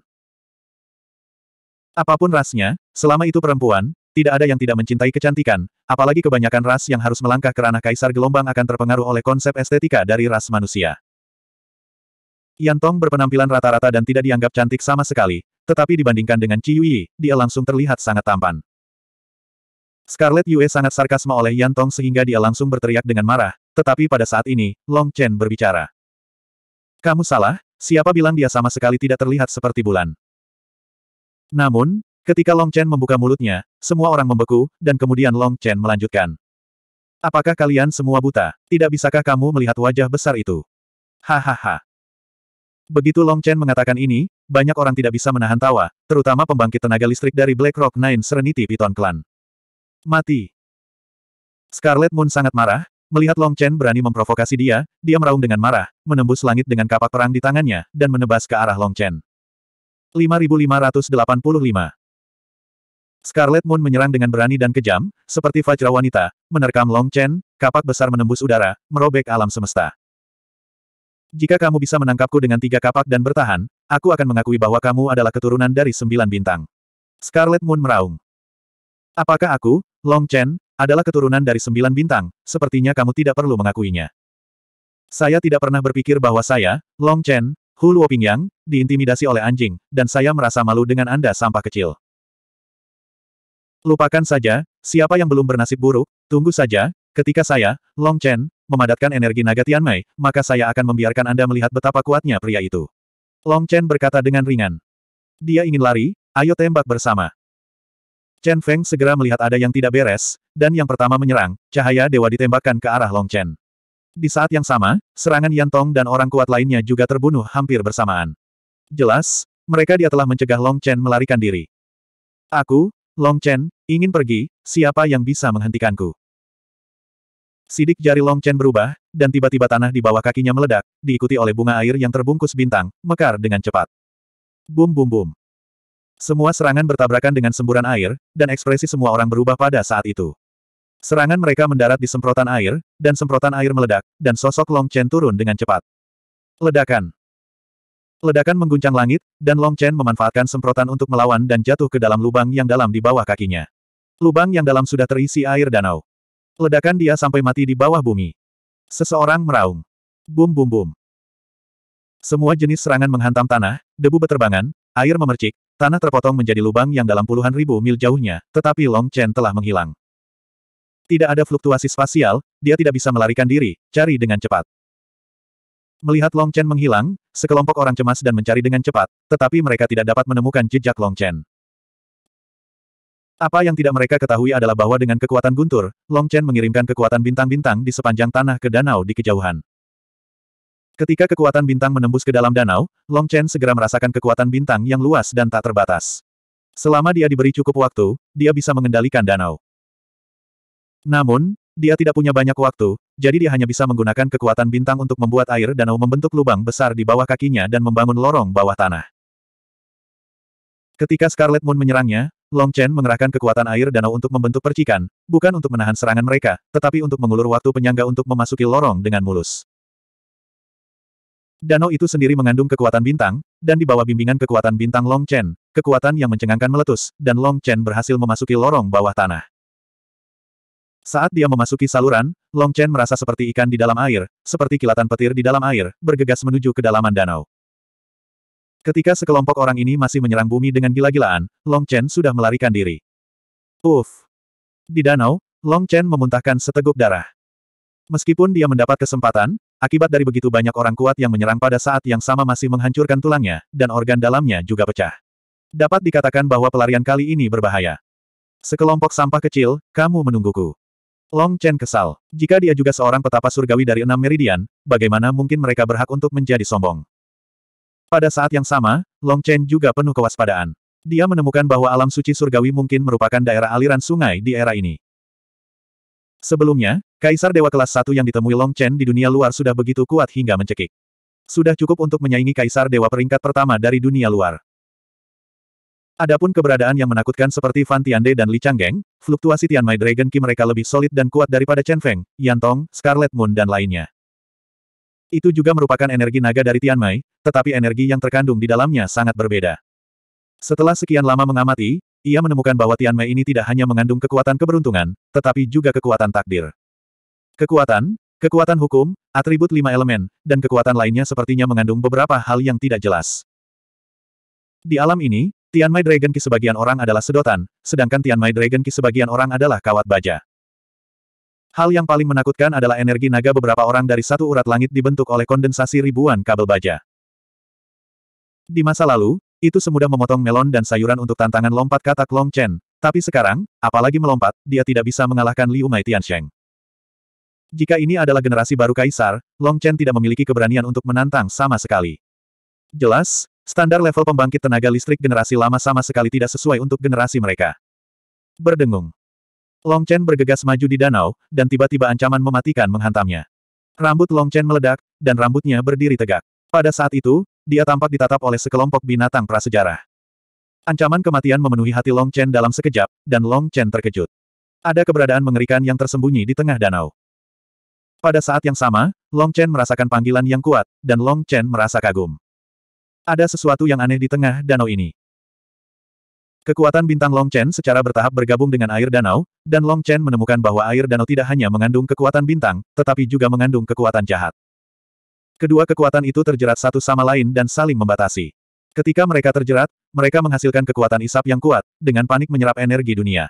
Apapun rasnya, selama itu perempuan, tidak ada yang tidak mencintai kecantikan, apalagi kebanyakan ras yang harus melangkah ke ranah kaisar gelombang akan terpengaruh oleh konsep estetika dari ras manusia. Yan Tong berpenampilan rata-rata dan tidak dianggap cantik sama sekali, tetapi dibandingkan dengan Ci Yui, dia langsung terlihat sangat tampan. Scarlet Yue sangat sarkasme oleh Yan Tong sehingga dia langsung berteriak dengan marah, tetapi pada saat ini, Long Chen berbicara. Kamu salah, siapa bilang dia sama sekali tidak terlihat seperti bulan. Namun, ketika Long Chen membuka mulutnya, semua orang membeku, dan kemudian Long Chen melanjutkan. Apakah kalian semua buta? Tidak bisakah kamu melihat wajah besar itu? Hahaha. Begitu Long Chen mengatakan ini, banyak orang tidak bisa menahan tawa, terutama pembangkit tenaga listrik dari Black Rock Nine Serenity Python Clan. Mati. Scarlet Moon sangat marah, Melihat Long Chen berani memprovokasi dia, dia meraung dengan marah, menembus langit dengan kapak perang di tangannya, dan menebas ke arah Long Chen. 5585 Scarlet Moon menyerang dengan berani dan kejam, seperti Fajra Wanita, menerkam Long Chen, kapak besar menembus udara, merobek alam semesta. Jika kamu bisa menangkapku dengan tiga kapak dan bertahan, aku akan mengakui bahwa kamu adalah keturunan dari sembilan bintang. Scarlet Moon meraung. Apakah aku, Long Chen, adalah keturunan dari sembilan bintang, sepertinya kamu tidak perlu mengakuinya. Saya tidak pernah berpikir bahwa saya, Long Chen, Hu Pingyang, diintimidasi oleh anjing, dan saya merasa malu dengan Anda sampah kecil. Lupakan saja, siapa yang belum bernasib buruk, tunggu saja, ketika saya, Long Chen, memadatkan energi naga Mei, maka saya akan membiarkan Anda melihat betapa kuatnya pria itu. Long Chen berkata dengan ringan. Dia ingin lari, ayo tembak bersama. Chen Feng segera melihat ada yang tidak beres, dan yang pertama menyerang, cahaya dewa ditembakkan ke arah Long Chen. Di saat yang sama, serangan Yan Tong dan orang kuat lainnya juga terbunuh hampir bersamaan. Jelas, mereka dia telah mencegah Long Chen melarikan diri. Aku, Long Chen, ingin pergi, siapa yang bisa menghentikanku? Sidik jari Long Chen berubah, dan tiba-tiba tanah di bawah kakinya meledak, diikuti oleh bunga air yang terbungkus bintang, mekar dengan cepat. Bum bum bum. Semua serangan bertabrakan dengan semburan air, dan ekspresi semua orang berubah pada saat itu. Serangan mereka mendarat di semprotan air, dan semprotan air meledak, dan sosok Long Chen turun dengan cepat. Ledakan. Ledakan mengguncang langit, dan Long Chen memanfaatkan semprotan untuk melawan dan jatuh ke dalam lubang yang dalam di bawah kakinya. Lubang yang dalam sudah terisi air danau. Ledakan dia sampai mati di bawah bumi. Seseorang meraung. Bum bum bum. Semua jenis serangan menghantam tanah, debu beterbangan, air memercik, Tanah terpotong menjadi lubang yang dalam puluhan ribu mil jauhnya, tetapi Long Chen telah menghilang. Tidak ada fluktuasi spasial, dia tidak bisa melarikan diri, cari dengan cepat. Melihat Long Chen menghilang, sekelompok orang cemas dan mencari dengan cepat, tetapi mereka tidak dapat menemukan jejak Long Chen. Apa yang tidak mereka ketahui adalah bahwa dengan kekuatan guntur, Long Chen mengirimkan kekuatan bintang-bintang di sepanjang tanah ke danau di kejauhan. Ketika kekuatan bintang menembus ke dalam danau, Long Chen segera merasakan kekuatan bintang yang luas dan tak terbatas. Selama dia diberi cukup waktu, dia bisa mengendalikan danau. Namun, dia tidak punya banyak waktu, jadi dia hanya bisa menggunakan kekuatan bintang untuk membuat air danau membentuk lubang besar di bawah kakinya dan membangun lorong bawah tanah. Ketika Scarlet Moon menyerangnya, Long Chen mengerahkan kekuatan air danau untuk membentuk percikan, bukan untuk menahan serangan mereka, tetapi untuk mengulur waktu penyangga untuk memasuki lorong dengan mulus. Danau itu sendiri mengandung kekuatan bintang, dan di bawah bimbingan kekuatan bintang Long Chen, kekuatan yang mencengangkan meletus, dan Long Chen berhasil memasuki lorong bawah tanah. Saat dia memasuki saluran, Long Chen merasa seperti ikan di dalam air, seperti kilatan petir di dalam air, bergegas menuju kedalaman danau. Ketika sekelompok orang ini masih menyerang bumi dengan gila-gilaan, Long Chen sudah melarikan diri. Uff! Di danau, Long Chen memuntahkan seteguk darah. Meskipun dia mendapat kesempatan, akibat dari begitu banyak orang kuat yang menyerang pada saat yang sama masih menghancurkan tulangnya, dan organ dalamnya juga pecah. Dapat dikatakan bahwa pelarian kali ini berbahaya. Sekelompok sampah kecil, kamu menungguku. Long Chen kesal. Jika dia juga seorang petapa surgawi dari enam meridian, bagaimana mungkin mereka berhak untuk menjadi sombong? Pada saat yang sama, Long Chen juga penuh kewaspadaan. Dia menemukan bahwa alam suci surgawi mungkin merupakan daerah aliran sungai di era ini. Sebelumnya, Kaisar Dewa kelas 1 yang ditemui Long Chen di dunia luar sudah begitu kuat hingga mencekik. Sudah cukup untuk menyaingi Kaisar Dewa peringkat pertama dari dunia luar. Adapun keberadaan yang menakutkan seperti Fan Tiande dan Li Changgeng, fluktuasi Tian Mai Dragon Ki mereka lebih solid dan kuat daripada Chen Feng, Yan Tong, Scarlet Moon dan lainnya. Itu juga merupakan energi naga dari Tian Mai, tetapi energi yang terkandung di dalamnya sangat berbeda. Setelah sekian lama mengamati, ia menemukan bahwa Tian Mei ini tidak hanya mengandung kekuatan keberuntungan, tetapi juga kekuatan takdir. Kekuatan, kekuatan hukum, atribut lima elemen, dan kekuatan lainnya sepertinya mengandung beberapa hal yang tidak jelas. Di alam ini, Tian Mai Dragon Ki sebagian orang adalah sedotan, sedangkan Tian Mai Dragon Ki sebagian orang adalah kawat baja. Hal yang paling menakutkan adalah energi naga beberapa orang dari satu urat langit dibentuk oleh kondensasi ribuan kabel baja. Di masa lalu, itu semudah memotong melon dan sayuran untuk tantangan lompat katak Long Chen, tapi sekarang, apalagi melompat, dia tidak bisa mengalahkan Liu Mai Tiansheng. Jika ini adalah generasi baru Kaisar, Long Chen tidak memiliki keberanian untuk menantang sama sekali. Jelas, standar level pembangkit tenaga listrik generasi lama sama sekali tidak sesuai untuk generasi mereka. Berdengung. Long Chen bergegas maju di danau, dan tiba-tiba ancaman mematikan menghantamnya. Rambut Long Chen meledak, dan rambutnya berdiri tegak. Pada saat itu, dia tampak ditatap oleh sekelompok binatang prasejarah. Ancaman kematian memenuhi hati Long Chen dalam sekejap, dan Long Chen terkejut. Ada keberadaan mengerikan yang tersembunyi di tengah danau. Pada saat yang sama, Long Chen merasakan panggilan yang kuat, dan Long Chen merasa kagum. Ada sesuatu yang aneh di tengah danau ini. Kekuatan bintang Long Chen secara bertahap bergabung dengan air danau, dan Long Chen menemukan bahwa air danau tidak hanya mengandung kekuatan bintang, tetapi juga mengandung kekuatan jahat. Kedua kekuatan itu terjerat satu sama lain dan saling membatasi. Ketika mereka terjerat, mereka menghasilkan kekuatan isap yang kuat, dengan panik menyerap energi dunia.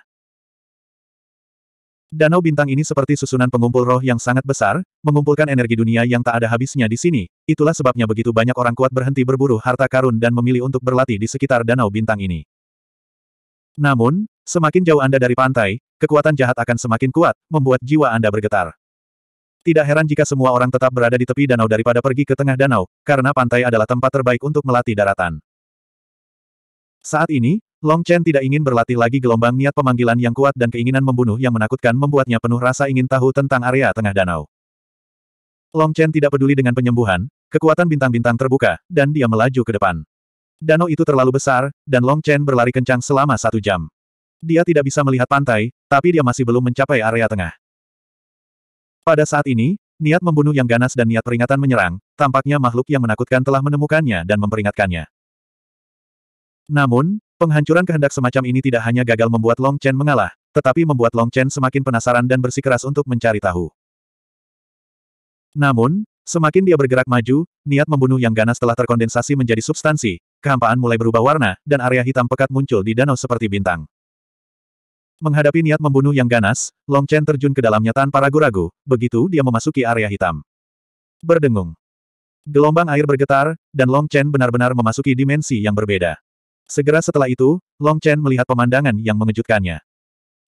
Danau bintang ini seperti susunan pengumpul roh yang sangat besar, mengumpulkan energi dunia yang tak ada habisnya di sini, itulah sebabnya begitu banyak orang kuat berhenti berburu harta karun dan memilih untuk berlatih di sekitar danau bintang ini. Namun, semakin jauh Anda dari pantai, kekuatan jahat akan semakin kuat, membuat jiwa Anda bergetar. Tidak heran jika semua orang tetap berada di tepi danau daripada pergi ke tengah danau, karena pantai adalah tempat terbaik untuk melatih daratan. Saat ini, Long Chen tidak ingin berlatih lagi gelombang niat pemanggilan yang kuat dan keinginan membunuh yang menakutkan membuatnya penuh rasa ingin tahu tentang area tengah danau. Long Chen tidak peduli dengan penyembuhan, kekuatan bintang-bintang terbuka, dan dia melaju ke depan. Danau itu terlalu besar, dan Long Chen berlari kencang selama satu jam. Dia tidak bisa melihat pantai, tapi dia masih belum mencapai area tengah. Pada saat ini, niat membunuh yang ganas dan niat peringatan menyerang, tampaknya makhluk yang menakutkan telah menemukannya dan memperingatkannya. Namun, penghancuran kehendak semacam ini tidak hanya gagal membuat Long Chen mengalah, tetapi membuat Long Chen semakin penasaran dan bersikeras untuk mencari tahu. Namun, semakin dia bergerak maju, niat membunuh yang ganas telah terkondensasi menjadi substansi, kehampaan mulai berubah warna, dan area hitam pekat muncul di danau seperti bintang. Menghadapi niat membunuh yang ganas, Long Chen terjun ke dalamnya tanpa ragu-ragu, begitu dia memasuki area hitam. Berdengung. Gelombang air bergetar, dan Long Chen benar-benar memasuki dimensi yang berbeda. Segera setelah itu, Long Chen melihat pemandangan yang mengejutkannya.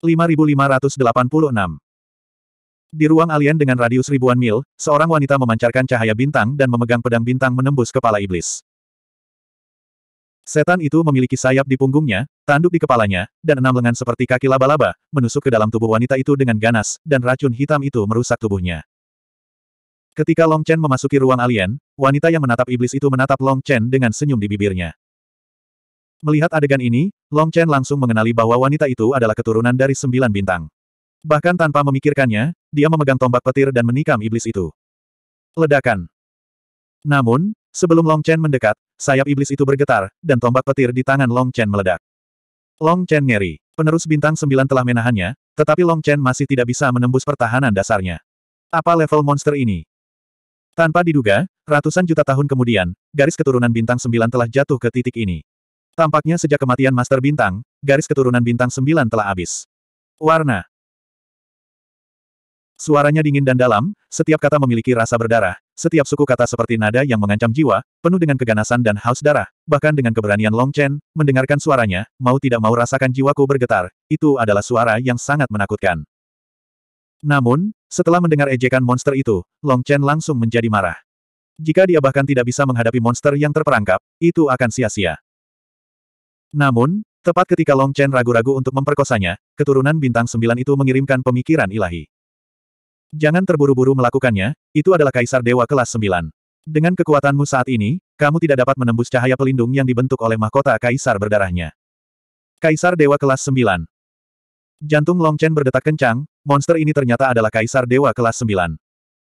5586 Di ruang alien dengan radius ribuan mil, seorang wanita memancarkan cahaya bintang dan memegang pedang bintang menembus kepala iblis. Setan itu memiliki sayap di punggungnya, tanduk di kepalanya, dan enam lengan seperti kaki laba-laba, menusuk ke dalam tubuh wanita itu dengan ganas, dan racun hitam itu merusak tubuhnya. Ketika Long Chen memasuki ruang alien, wanita yang menatap iblis itu menatap Long Chen dengan senyum di bibirnya. Melihat adegan ini, Long Chen langsung mengenali bahwa wanita itu adalah keturunan dari sembilan bintang. Bahkan tanpa memikirkannya, dia memegang tombak petir dan menikam iblis itu. Ledakan. Namun, Sebelum Long Chen mendekat, sayap iblis itu bergetar, dan tombak petir di tangan Long Chen meledak. Long Chen ngeri. Penerus bintang sembilan telah menahannya, tetapi Long Chen masih tidak bisa menembus pertahanan dasarnya. Apa level monster ini? Tanpa diduga, ratusan juta tahun kemudian, garis keturunan bintang sembilan telah jatuh ke titik ini. Tampaknya sejak kematian Master Bintang, garis keturunan bintang sembilan telah habis. Warna Suaranya dingin dan dalam, setiap kata memiliki rasa berdarah, setiap suku kata seperti nada yang mengancam jiwa, penuh dengan keganasan dan haus darah, bahkan dengan keberanian Long Chen, mendengarkan suaranya, mau tidak mau rasakan jiwaku bergetar, itu adalah suara yang sangat menakutkan. Namun, setelah mendengar ejekan monster itu, Long Chen langsung menjadi marah. Jika dia bahkan tidak bisa menghadapi monster yang terperangkap, itu akan sia-sia. Namun, tepat ketika Long Chen ragu-ragu untuk memperkosanya, keturunan bintang sembilan itu mengirimkan pemikiran ilahi. Jangan terburu-buru melakukannya, itu adalah kaisar dewa kelas 9. Dengan kekuatanmu saat ini, kamu tidak dapat menembus cahaya pelindung yang dibentuk oleh mahkota kaisar berdarahnya. Kaisar dewa kelas 9. Jantung Long Chen berdetak kencang, monster ini ternyata adalah kaisar dewa kelas 9.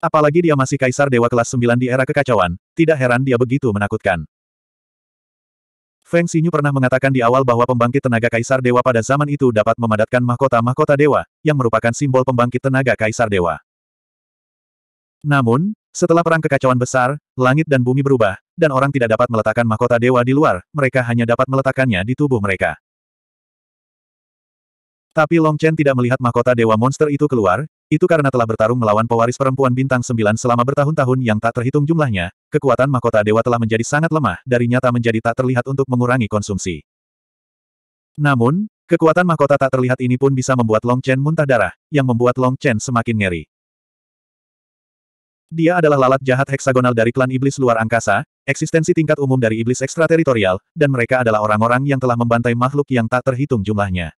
Apalagi dia masih kaisar dewa kelas 9 di era kekacauan, tidak heran dia begitu menakutkan. Feng Xinyu pernah mengatakan di awal bahwa pembangkit tenaga kaisar dewa pada zaman itu dapat memadatkan mahkota-mahkota dewa, yang merupakan simbol pembangkit tenaga kaisar dewa. Namun, setelah perang kekacauan besar, langit dan bumi berubah, dan orang tidak dapat meletakkan mahkota dewa di luar, mereka hanya dapat meletakkannya di tubuh mereka. Tapi Long Chen tidak melihat mahkota dewa monster itu keluar, itu karena telah bertarung melawan pewaris perempuan bintang sembilan selama bertahun-tahun yang tak terhitung jumlahnya, kekuatan mahkota dewa telah menjadi sangat lemah dari nyata menjadi tak terlihat untuk mengurangi konsumsi. Namun, kekuatan mahkota tak terlihat ini pun bisa membuat Long Chen muntah darah, yang membuat Long Chen semakin ngeri. Dia adalah lalat jahat heksagonal dari klan iblis luar angkasa, eksistensi tingkat umum dari iblis ekstrateritorial, dan mereka adalah orang-orang yang telah membantai makhluk yang tak terhitung jumlahnya.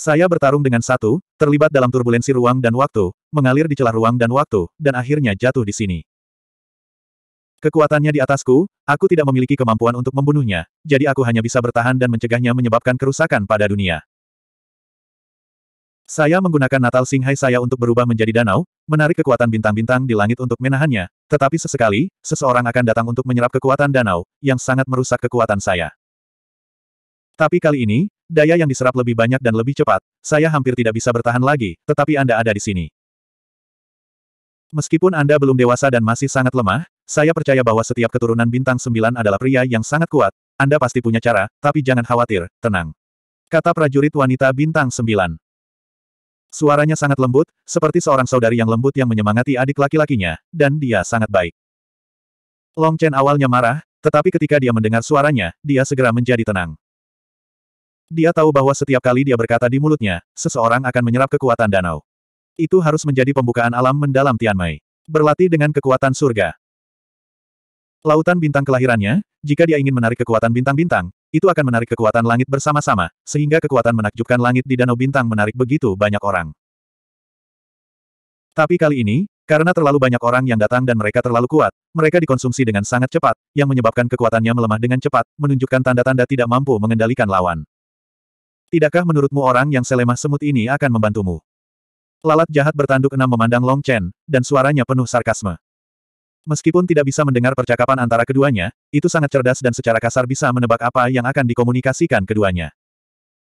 Saya bertarung dengan satu, terlibat dalam turbulensi ruang dan waktu, mengalir di celah ruang dan waktu, dan akhirnya jatuh di sini. Kekuatannya di atasku, aku tidak memiliki kemampuan untuk membunuhnya, jadi aku hanya bisa bertahan dan mencegahnya menyebabkan kerusakan pada dunia. Saya menggunakan Natal Singhai saya untuk berubah menjadi danau, menarik kekuatan bintang-bintang di langit untuk menahannya, tetapi sesekali, seseorang akan datang untuk menyerap kekuatan danau, yang sangat merusak kekuatan saya. Tapi kali ini, Daya yang diserap lebih banyak dan lebih cepat, saya hampir tidak bisa bertahan lagi, tetapi Anda ada di sini. Meskipun Anda belum dewasa dan masih sangat lemah, saya percaya bahwa setiap keturunan bintang sembilan adalah pria yang sangat kuat, Anda pasti punya cara, tapi jangan khawatir, tenang. Kata prajurit wanita bintang sembilan. Suaranya sangat lembut, seperti seorang saudari yang lembut yang menyemangati adik laki-lakinya, dan dia sangat baik. Long Chen awalnya marah, tetapi ketika dia mendengar suaranya, dia segera menjadi tenang. Dia tahu bahwa setiap kali dia berkata di mulutnya, seseorang akan menyerap kekuatan danau. Itu harus menjadi pembukaan alam mendalam Tianmei. Berlatih dengan kekuatan surga. Lautan bintang kelahirannya, jika dia ingin menarik kekuatan bintang-bintang, itu akan menarik kekuatan langit bersama-sama, sehingga kekuatan menakjubkan langit di danau bintang menarik begitu banyak orang. Tapi kali ini, karena terlalu banyak orang yang datang dan mereka terlalu kuat, mereka dikonsumsi dengan sangat cepat, yang menyebabkan kekuatannya melemah dengan cepat, menunjukkan tanda-tanda tidak mampu mengendalikan lawan. Tidakkah menurutmu orang yang selemah semut ini akan membantumu? Lalat jahat bertanduk enam memandang Long Chen, dan suaranya penuh sarkasme. Meskipun tidak bisa mendengar percakapan antara keduanya, itu sangat cerdas dan secara kasar bisa menebak apa yang akan dikomunikasikan keduanya.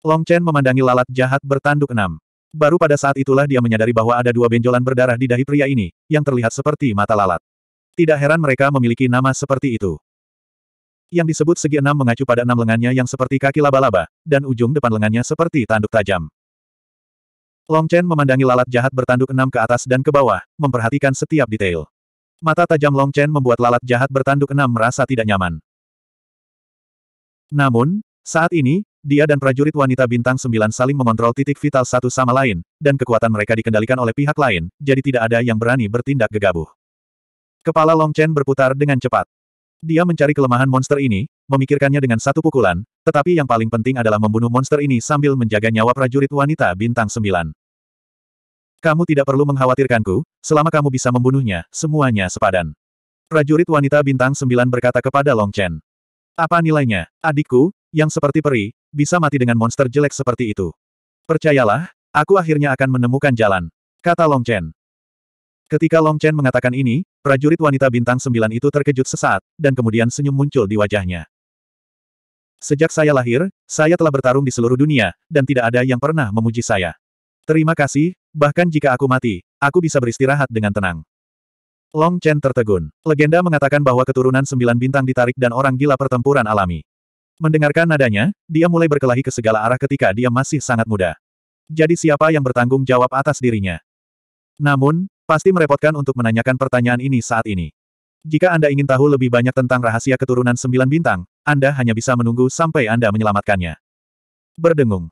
Long Chen memandangi lalat jahat bertanduk enam. Baru pada saat itulah dia menyadari bahwa ada dua benjolan berdarah di dahi pria ini, yang terlihat seperti mata lalat. Tidak heran mereka memiliki nama seperti itu. Yang disebut segi enam mengacu pada enam lengannya yang seperti kaki laba-laba, dan ujung depan lengannya seperti tanduk tajam. Long Chen memandangi lalat jahat bertanduk enam ke atas dan ke bawah, memperhatikan setiap detail. Mata tajam Long Chen membuat lalat jahat bertanduk enam merasa tidak nyaman. Namun, saat ini, dia dan prajurit wanita bintang sembilan saling mengontrol titik vital satu sama lain, dan kekuatan mereka dikendalikan oleh pihak lain, jadi tidak ada yang berani bertindak gegabah. Kepala Long Chen berputar dengan cepat. Dia mencari kelemahan monster ini, memikirkannya dengan satu pukulan, tetapi yang paling penting adalah membunuh monster ini sambil menjaga nyawa prajurit wanita bintang sembilan. Kamu tidak perlu mengkhawatirkanku, selama kamu bisa membunuhnya, semuanya sepadan. Prajurit wanita bintang sembilan berkata kepada Long Chen. Apa nilainya, adikku, yang seperti peri, bisa mati dengan monster jelek seperti itu. Percayalah, aku akhirnya akan menemukan jalan, kata Long Chen. Ketika Long Chen mengatakan ini, prajurit wanita bintang sembilan itu terkejut sesaat, dan kemudian senyum muncul di wajahnya. Sejak saya lahir, saya telah bertarung di seluruh dunia, dan tidak ada yang pernah memuji saya. Terima kasih, bahkan jika aku mati, aku bisa beristirahat dengan tenang. Long Chen tertegun. Legenda mengatakan bahwa keturunan sembilan bintang ditarik dan orang gila pertempuran alami. Mendengarkan nadanya, dia mulai berkelahi ke segala arah ketika dia masih sangat muda. Jadi siapa yang bertanggung jawab atas dirinya? Namun, Pasti merepotkan untuk menanyakan pertanyaan ini saat ini. Jika Anda ingin tahu lebih banyak tentang rahasia keturunan sembilan bintang, Anda hanya bisa menunggu sampai Anda menyelamatkannya. Berdengung.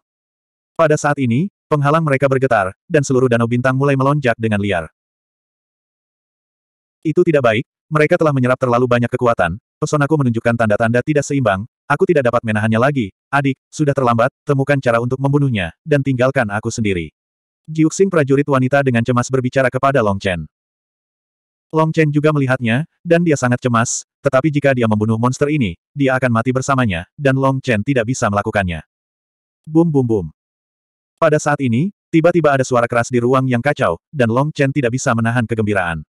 Pada saat ini, penghalang mereka bergetar, dan seluruh danau bintang mulai melonjak dengan liar. Itu tidak baik, mereka telah menyerap terlalu banyak kekuatan, pesonaku menunjukkan tanda-tanda tidak seimbang, aku tidak dapat menahannya lagi, adik, sudah terlambat, temukan cara untuk membunuhnya, dan tinggalkan aku sendiri. Jiuxing prajurit wanita dengan cemas berbicara kepada Long Chen. Long Chen juga melihatnya, dan dia sangat cemas, tetapi jika dia membunuh monster ini, dia akan mati bersamanya, dan Long Chen tidak bisa melakukannya. Bum bum bum. Pada saat ini, tiba-tiba ada suara keras di ruang yang kacau, dan Long Chen tidak bisa menahan kegembiraan.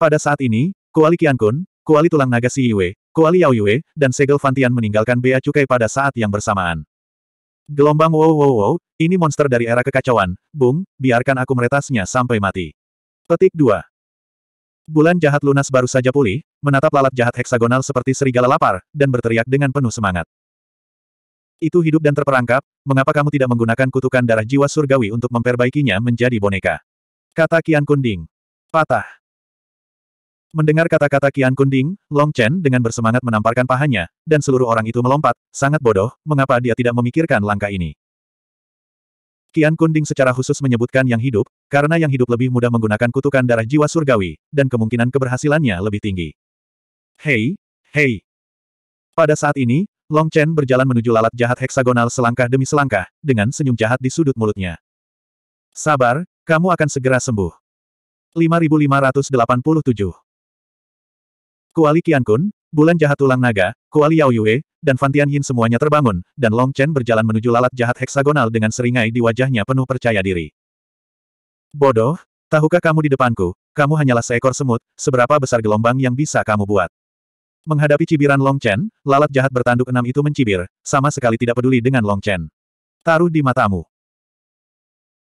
Pada saat ini, Kuali Kun, Kuali Tulang Naga Si Yue, Kuali Yao Yue, dan Segel Fantian meninggalkan Bea Cukai pada saat yang bersamaan. Gelombang wow wow wow, ini monster dari era kekacauan, Bung, biarkan aku meretasnya sampai mati. Petik 2. Bulan jahat lunas baru saja pulih, menatap lalat jahat heksagonal seperti serigala lapar, dan berteriak dengan penuh semangat. Itu hidup dan terperangkap, mengapa kamu tidak menggunakan kutukan darah jiwa surgawi untuk memperbaikinya menjadi boneka? Kata Kian Kunding. Patah. Mendengar kata-kata Kian Kunding, Long Chen dengan bersemangat menamparkan pahanya, dan seluruh orang itu melompat, sangat bodoh, mengapa dia tidak memikirkan langkah ini. Kian Kunding secara khusus menyebutkan yang hidup, karena yang hidup lebih mudah menggunakan kutukan darah jiwa surgawi, dan kemungkinan keberhasilannya lebih tinggi. Hei, hei. Pada saat ini, Long Chen berjalan menuju lalat jahat heksagonal selangkah demi selangkah, dengan senyum jahat di sudut mulutnya. Sabar, kamu akan segera sembuh. 5587 Kuali Kun, Bulan Jahat Tulang Naga, Kuali Yao Yue, dan Fan Yin semuanya terbangun, dan Long Chen berjalan menuju lalat jahat heksagonal dengan seringai di wajahnya penuh percaya diri. Bodoh, tahukah kamu di depanku, kamu hanyalah seekor semut, seberapa besar gelombang yang bisa kamu buat. Menghadapi cibiran Long Chen, lalat jahat bertanduk enam itu mencibir, sama sekali tidak peduli dengan Long Chen. Taruh di matamu.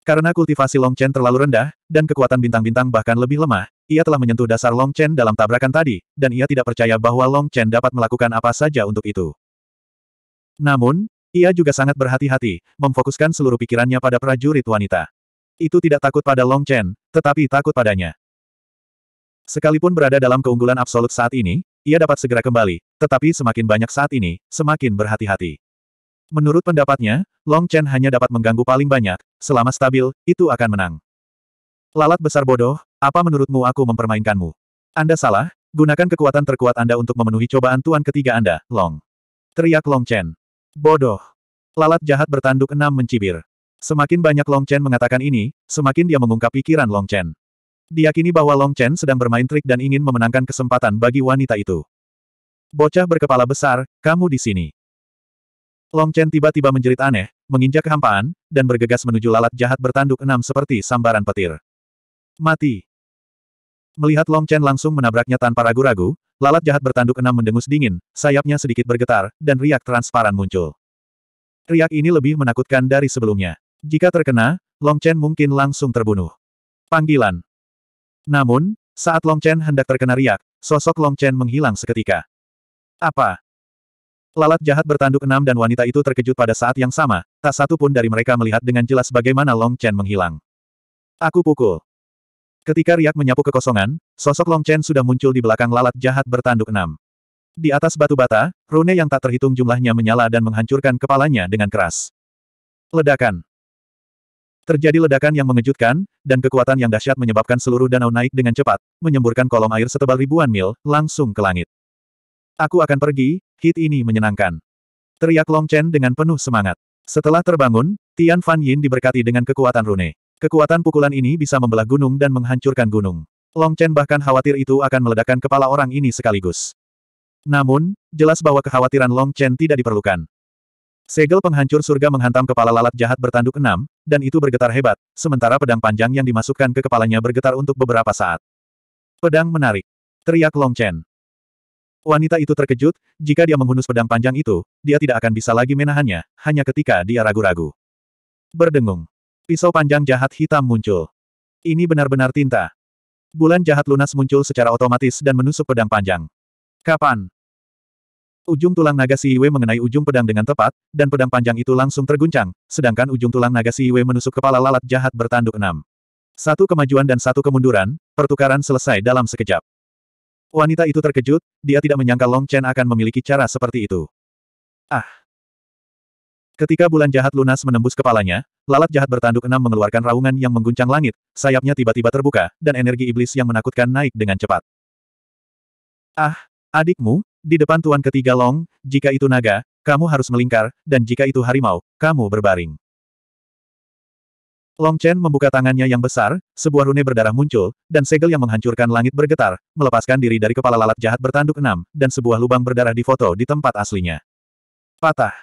Karena kultivasi Long Chen terlalu rendah, dan kekuatan bintang-bintang bahkan lebih lemah, ia telah menyentuh dasar Long Chen dalam tabrakan tadi, dan ia tidak percaya bahwa Long Chen dapat melakukan apa saja untuk itu. Namun, ia juga sangat berhati-hati, memfokuskan seluruh pikirannya pada prajurit wanita. Itu tidak takut pada Long Chen, tetapi takut padanya. Sekalipun berada dalam keunggulan absolut saat ini, ia dapat segera kembali, tetapi semakin banyak saat ini, semakin berhati-hati. Menurut pendapatnya, Long Chen hanya dapat mengganggu paling banyak, selama stabil, itu akan menang. Lalat besar bodoh, apa menurutmu aku mempermainkanmu? Anda salah, gunakan kekuatan terkuat Anda untuk memenuhi cobaan tuan ketiga Anda, Long. Teriak Long Chen. Bodoh. Lalat jahat bertanduk enam mencibir. Semakin banyak Long Chen mengatakan ini, semakin dia mengungkap pikiran Long Chen. Diakini bahwa Long Chen sedang bermain trik dan ingin memenangkan kesempatan bagi wanita itu. Bocah berkepala besar, kamu di sini. Long Chen tiba-tiba menjerit aneh, menginjak kehampaan, dan bergegas menuju lalat jahat bertanduk enam seperti sambaran petir. Mati. Melihat Long Chen langsung menabraknya tanpa ragu-ragu, lalat jahat bertanduk enam mendengus dingin, sayapnya sedikit bergetar, dan riak transparan muncul. Riak ini lebih menakutkan dari sebelumnya. Jika terkena, Long Chen mungkin langsung terbunuh. Panggilan. Namun, saat Long Chen hendak terkena riak, sosok Long Chen menghilang seketika. Apa? Lalat jahat bertanduk enam dan wanita itu terkejut pada saat yang sama, tak satu pun dari mereka melihat dengan jelas bagaimana Long Chen menghilang. Aku pukul. Ketika riak menyapu kekosongan, sosok Long Chen sudah muncul di belakang lalat jahat bertanduk enam. Di atas batu bata, rune yang tak terhitung jumlahnya menyala dan menghancurkan kepalanya dengan keras. Ledakan. Terjadi ledakan yang mengejutkan, dan kekuatan yang dahsyat menyebabkan seluruh danau naik dengan cepat, menyemburkan kolom air setebal ribuan mil, langsung ke langit. Aku akan pergi, Hit ini menyenangkan. Teriak Long Chen dengan penuh semangat. Setelah terbangun, Tian Fan Yin diberkati dengan kekuatan rune. Kekuatan pukulan ini bisa membelah gunung dan menghancurkan gunung. Long Chen bahkan khawatir itu akan meledakkan kepala orang ini sekaligus. Namun, jelas bahwa kekhawatiran Long Chen tidak diperlukan. Segel penghancur surga menghantam kepala lalat jahat bertanduk enam, dan itu bergetar hebat, sementara pedang panjang yang dimasukkan ke kepalanya bergetar untuk beberapa saat. Pedang menarik. Teriak Long Chen. Wanita itu terkejut, jika dia menghunus pedang panjang itu, dia tidak akan bisa lagi menahannya, hanya ketika dia ragu-ragu. Berdengung. Pisau panjang jahat hitam muncul. Ini benar-benar tinta. Bulan jahat lunas muncul secara otomatis dan menusuk pedang panjang. Kapan? Ujung tulang naga Siwe mengenai ujung pedang dengan tepat, dan pedang panjang itu langsung terguncang, sedangkan ujung tulang naga Siwe menusuk kepala lalat jahat bertanduk enam. Satu kemajuan dan satu kemunduran, pertukaran selesai dalam sekejap. Wanita itu terkejut, dia tidak menyangka Long Chen akan memiliki cara seperti itu. Ah! Ketika bulan jahat lunas menembus kepalanya, lalat jahat bertanduk enam mengeluarkan raungan yang mengguncang langit, sayapnya tiba-tiba terbuka, dan energi iblis yang menakutkan naik dengan cepat. Ah, adikmu, di depan tuan ketiga Long, jika itu naga, kamu harus melingkar, dan jika itu harimau, kamu berbaring. Long Chen membuka tangannya yang besar, sebuah rune berdarah muncul, dan segel yang menghancurkan langit bergetar, melepaskan diri dari kepala lalat jahat bertanduk enam, dan sebuah lubang berdarah di foto di tempat aslinya. Patah.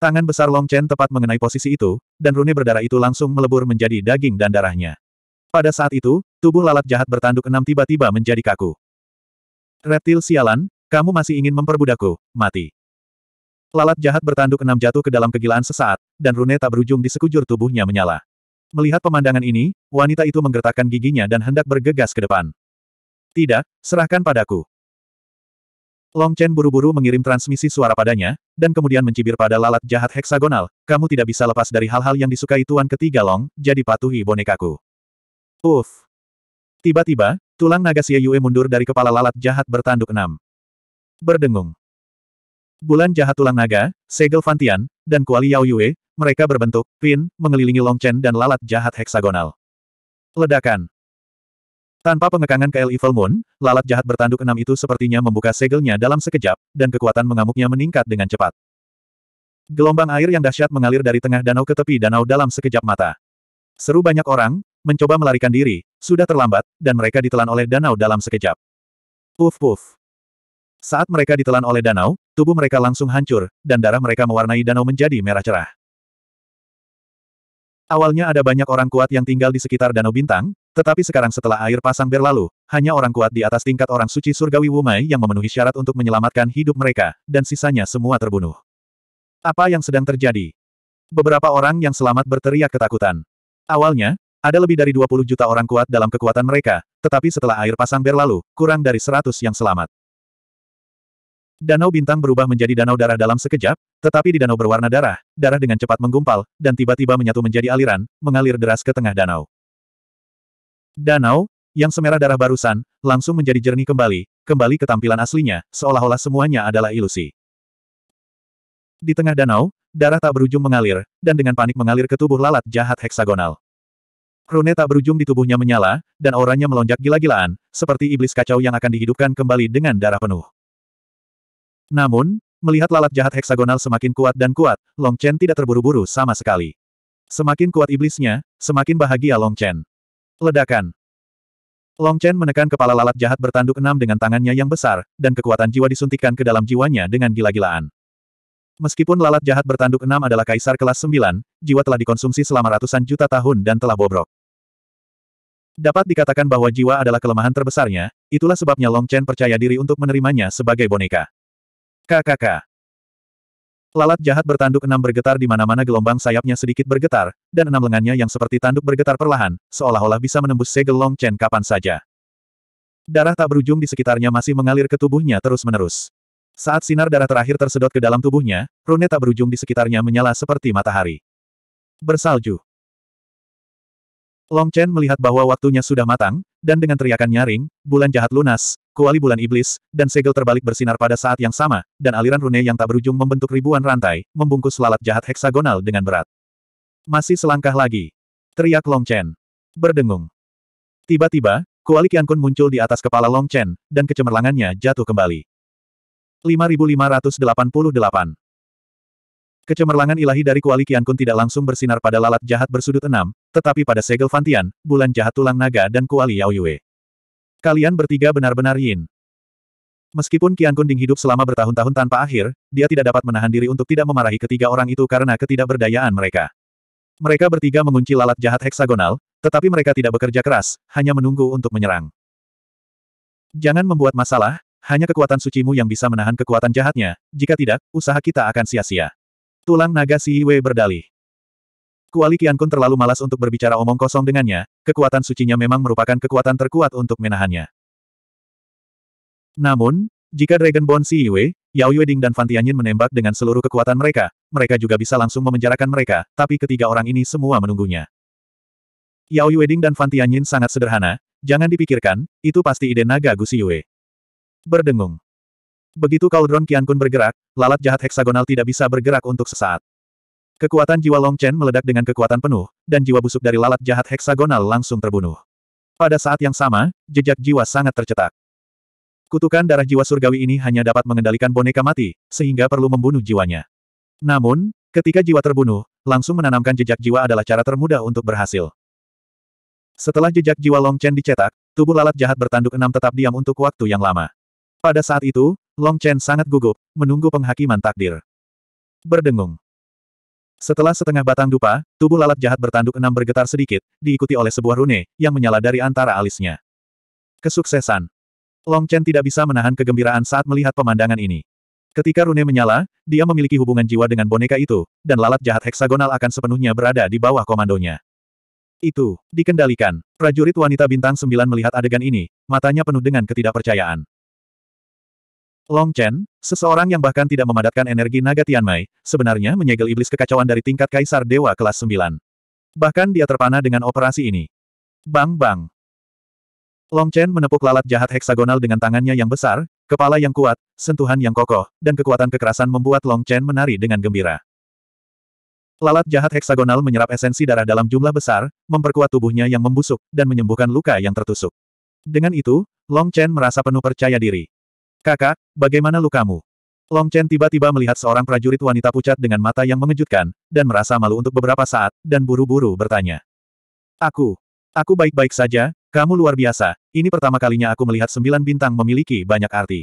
Tangan besar Long Chen tepat mengenai posisi itu, dan rune berdarah itu langsung melebur menjadi daging dan darahnya. Pada saat itu, tubuh lalat jahat bertanduk enam tiba-tiba menjadi kaku. Reptil sialan, kamu masih ingin memperbudakku, mati. Lalat jahat bertanduk enam jatuh ke dalam kegilaan sesaat, dan rune tak berujung di sekujur tubuhnya menyala. Melihat pemandangan ini, wanita itu menggertakkan giginya dan hendak bergegas ke depan. Tidak, serahkan padaku. Long Chen buru-buru mengirim transmisi suara padanya, dan kemudian mencibir pada lalat jahat heksagonal, kamu tidak bisa lepas dari hal-hal yang disukai tuan ketiga Long, jadi patuhi bonekaku. Uff. Tiba-tiba, tulang naga Xie Yue mundur dari kepala lalat jahat bertanduk enam. Berdengung. Bulan jahat tulang naga, segel Fantian, dan Kuali Yao Yue, mereka berbentuk, pin, mengelilingi Longchen dan lalat jahat heksagonal. Ledakan. Tanpa pengekangan KL Evil Moon, lalat jahat bertanduk enam itu sepertinya membuka segelnya dalam sekejap, dan kekuatan mengamuknya meningkat dengan cepat. Gelombang air yang dahsyat mengalir dari tengah danau ke tepi danau dalam sekejap mata. Seru banyak orang, mencoba melarikan diri, sudah terlambat, dan mereka ditelan oleh danau dalam sekejap. Puf puf. Saat mereka ditelan oleh danau, tubuh mereka langsung hancur, dan darah mereka mewarnai danau menjadi merah cerah. Awalnya ada banyak orang kuat yang tinggal di sekitar Danau Bintang, tetapi sekarang setelah air pasang berlalu, hanya orang kuat di atas tingkat orang suci surgawi Wumai yang memenuhi syarat untuk menyelamatkan hidup mereka, dan sisanya semua terbunuh. Apa yang sedang terjadi? Beberapa orang yang selamat berteriak ketakutan. Awalnya, ada lebih dari 20 juta orang kuat dalam kekuatan mereka, tetapi setelah air pasang berlalu, kurang dari 100 yang selamat. Danau bintang berubah menjadi danau darah dalam sekejap, tetapi di danau berwarna darah, darah dengan cepat menggumpal, dan tiba-tiba menyatu menjadi aliran, mengalir deras ke tengah danau. Danau, yang semerah darah barusan, langsung menjadi jernih kembali, kembali ke tampilan aslinya, seolah-olah semuanya adalah ilusi. Di tengah danau, darah tak berujung mengalir, dan dengan panik mengalir ke tubuh lalat jahat heksagonal. Rune tak berujung di tubuhnya menyala, dan auranya melonjak gila-gilaan, seperti iblis kacau yang akan dihidupkan kembali dengan darah penuh. Namun, melihat lalat jahat heksagonal semakin kuat dan kuat, Long Chen tidak terburu-buru sama sekali. Semakin kuat iblisnya, semakin bahagia Long Chen. Ledakan. Long Chen menekan kepala lalat jahat bertanduk enam dengan tangannya yang besar, dan kekuatan jiwa disuntikkan ke dalam jiwanya dengan gila-gilaan. Meskipun lalat jahat bertanduk enam adalah kaisar kelas sembilan, jiwa telah dikonsumsi selama ratusan juta tahun dan telah bobrok. Dapat dikatakan bahwa jiwa adalah kelemahan terbesarnya, itulah sebabnya Long Chen percaya diri untuk menerimanya sebagai boneka. KKK. Lalat jahat bertanduk enam bergetar di mana-mana gelombang sayapnya sedikit bergetar, dan enam lengannya yang seperti tanduk bergetar perlahan, seolah-olah bisa menembus segel Long Chen kapan saja. Darah tak berujung di sekitarnya masih mengalir ke tubuhnya terus-menerus. Saat sinar darah terakhir tersedot ke dalam tubuhnya, rune tak berujung di sekitarnya menyala seperti matahari. Bersalju. Long Chen melihat bahwa waktunya sudah matang, dan dengan teriakan nyaring, bulan jahat lunas, kuali bulan iblis, dan segel terbalik bersinar pada saat yang sama, dan aliran rune yang tak berujung membentuk ribuan rantai, membungkus lalat jahat heksagonal dengan berat. Masih selangkah lagi. Teriak Long Chen. Berdengung. Tiba-tiba, kuali Qian Kun muncul di atas kepala Long Chen, dan kecemerlangannya jatuh kembali. 5588 Kecemerlangan ilahi dari kuali Qian Kun tidak langsung bersinar pada lalat jahat bersudut enam, tetapi pada segel Fantian, bulan jahat tulang naga dan kuali Yao Yue. Kalian bertiga benar-benar yin. Meskipun Qian Kunding hidup selama bertahun-tahun tanpa akhir, dia tidak dapat menahan diri untuk tidak memarahi ketiga orang itu karena ketidakberdayaan mereka. Mereka bertiga mengunci lalat jahat heksagonal, tetapi mereka tidak bekerja keras, hanya menunggu untuk menyerang. Jangan membuat masalah, hanya kekuatan sucimu yang bisa menahan kekuatan jahatnya, jika tidak, usaha kita akan sia-sia. Tulang naga Si Wei berdalih. Kuali Kun terlalu malas untuk berbicara omong kosong dengannya, kekuatan sucinya memang merupakan kekuatan terkuat untuk menahannya. Namun, jika Dragon Bone Si Yue, Yao Yueding dan Fan Tianyin menembak dengan seluruh kekuatan mereka, mereka juga bisa langsung memenjarakan mereka, tapi ketiga orang ini semua menunggunya. Yao Yueding dan Fan Tianyin sangat sederhana, jangan dipikirkan, itu pasti ide naga Gu Si Yue. Berdengung. Begitu Cauldron Kun bergerak, lalat jahat heksagonal tidak bisa bergerak untuk sesaat. Kekuatan jiwa Long Chen meledak dengan kekuatan penuh, dan jiwa busuk dari lalat jahat heksagonal langsung terbunuh. Pada saat yang sama, jejak jiwa sangat tercetak. Kutukan darah jiwa surgawi ini hanya dapat mengendalikan boneka mati, sehingga perlu membunuh jiwanya. Namun, ketika jiwa terbunuh, langsung menanamkan jejak jiwa adalah cara termudah untuk berhasil. Setelah jejak jiwa Long Chen dicetak, tubuh lalat jahat bertanduk enam tetap diam untuk waktu yang lama. Pada saat itu, Long Chen sangat gugup, menunggu penghakiman takdir. Berdengung. Setelah setengah batang dupa, tubuh lalat jahat bertanduk enam bergetar sedikit, diikuti oleh sebuah rune, yang menyala dari antara alisnya. Kesuksesan. Long Chen tidak bisa menahan kegembiraan saat melihat pemandangan ini. Ketika rune menyala, dia memiliki hubungan jiwa dengan boneka itu, dan lalat jahat heksagonal akan sepenuhnya berada di bawah komandonya. Itu, dikendalikan. Prajurit wanita bintang sembilan melihat adegan ini, matanya penuh dengan ketidakpercayaan. Long Chen, seseorang yang bahkan tidak memadatkan energi naga Tianmai, sebenarnya menyegel iblis kekacauan dari tingkat kaisar dewa kelas 9. Bahkan dia terpana dengan operasi ini. Bang bang. Long Chen menepuk lalat jahat heksagonal dengan tangannya yang besar, kepala yang kuat, sentuhan yang kokoh, dan kekuatan kekerasan membuat Long Chen menari dengan gembira. Lalat jahat heksagonal menyerap esensi darah dalam jumlah besar, memperkuat tubuhnya yang membusuk, dan menyembuhkan luka yang tertusuk. Dengan itu, Long Chen merasa penuh percaya diri. Kakak, bagaimana lukamu? Long Chen tiba-tiba melihat seorang prajurit wanita pucat dengan mata yang mengejutkan, dan merasa malu untuk beberapa saat, dan buru-buru bertanya. Aku, aku baik-baik saja, kamu luar biasa, ini pertama kalinya aku melihat sembilan bintang memiliki banyak arti.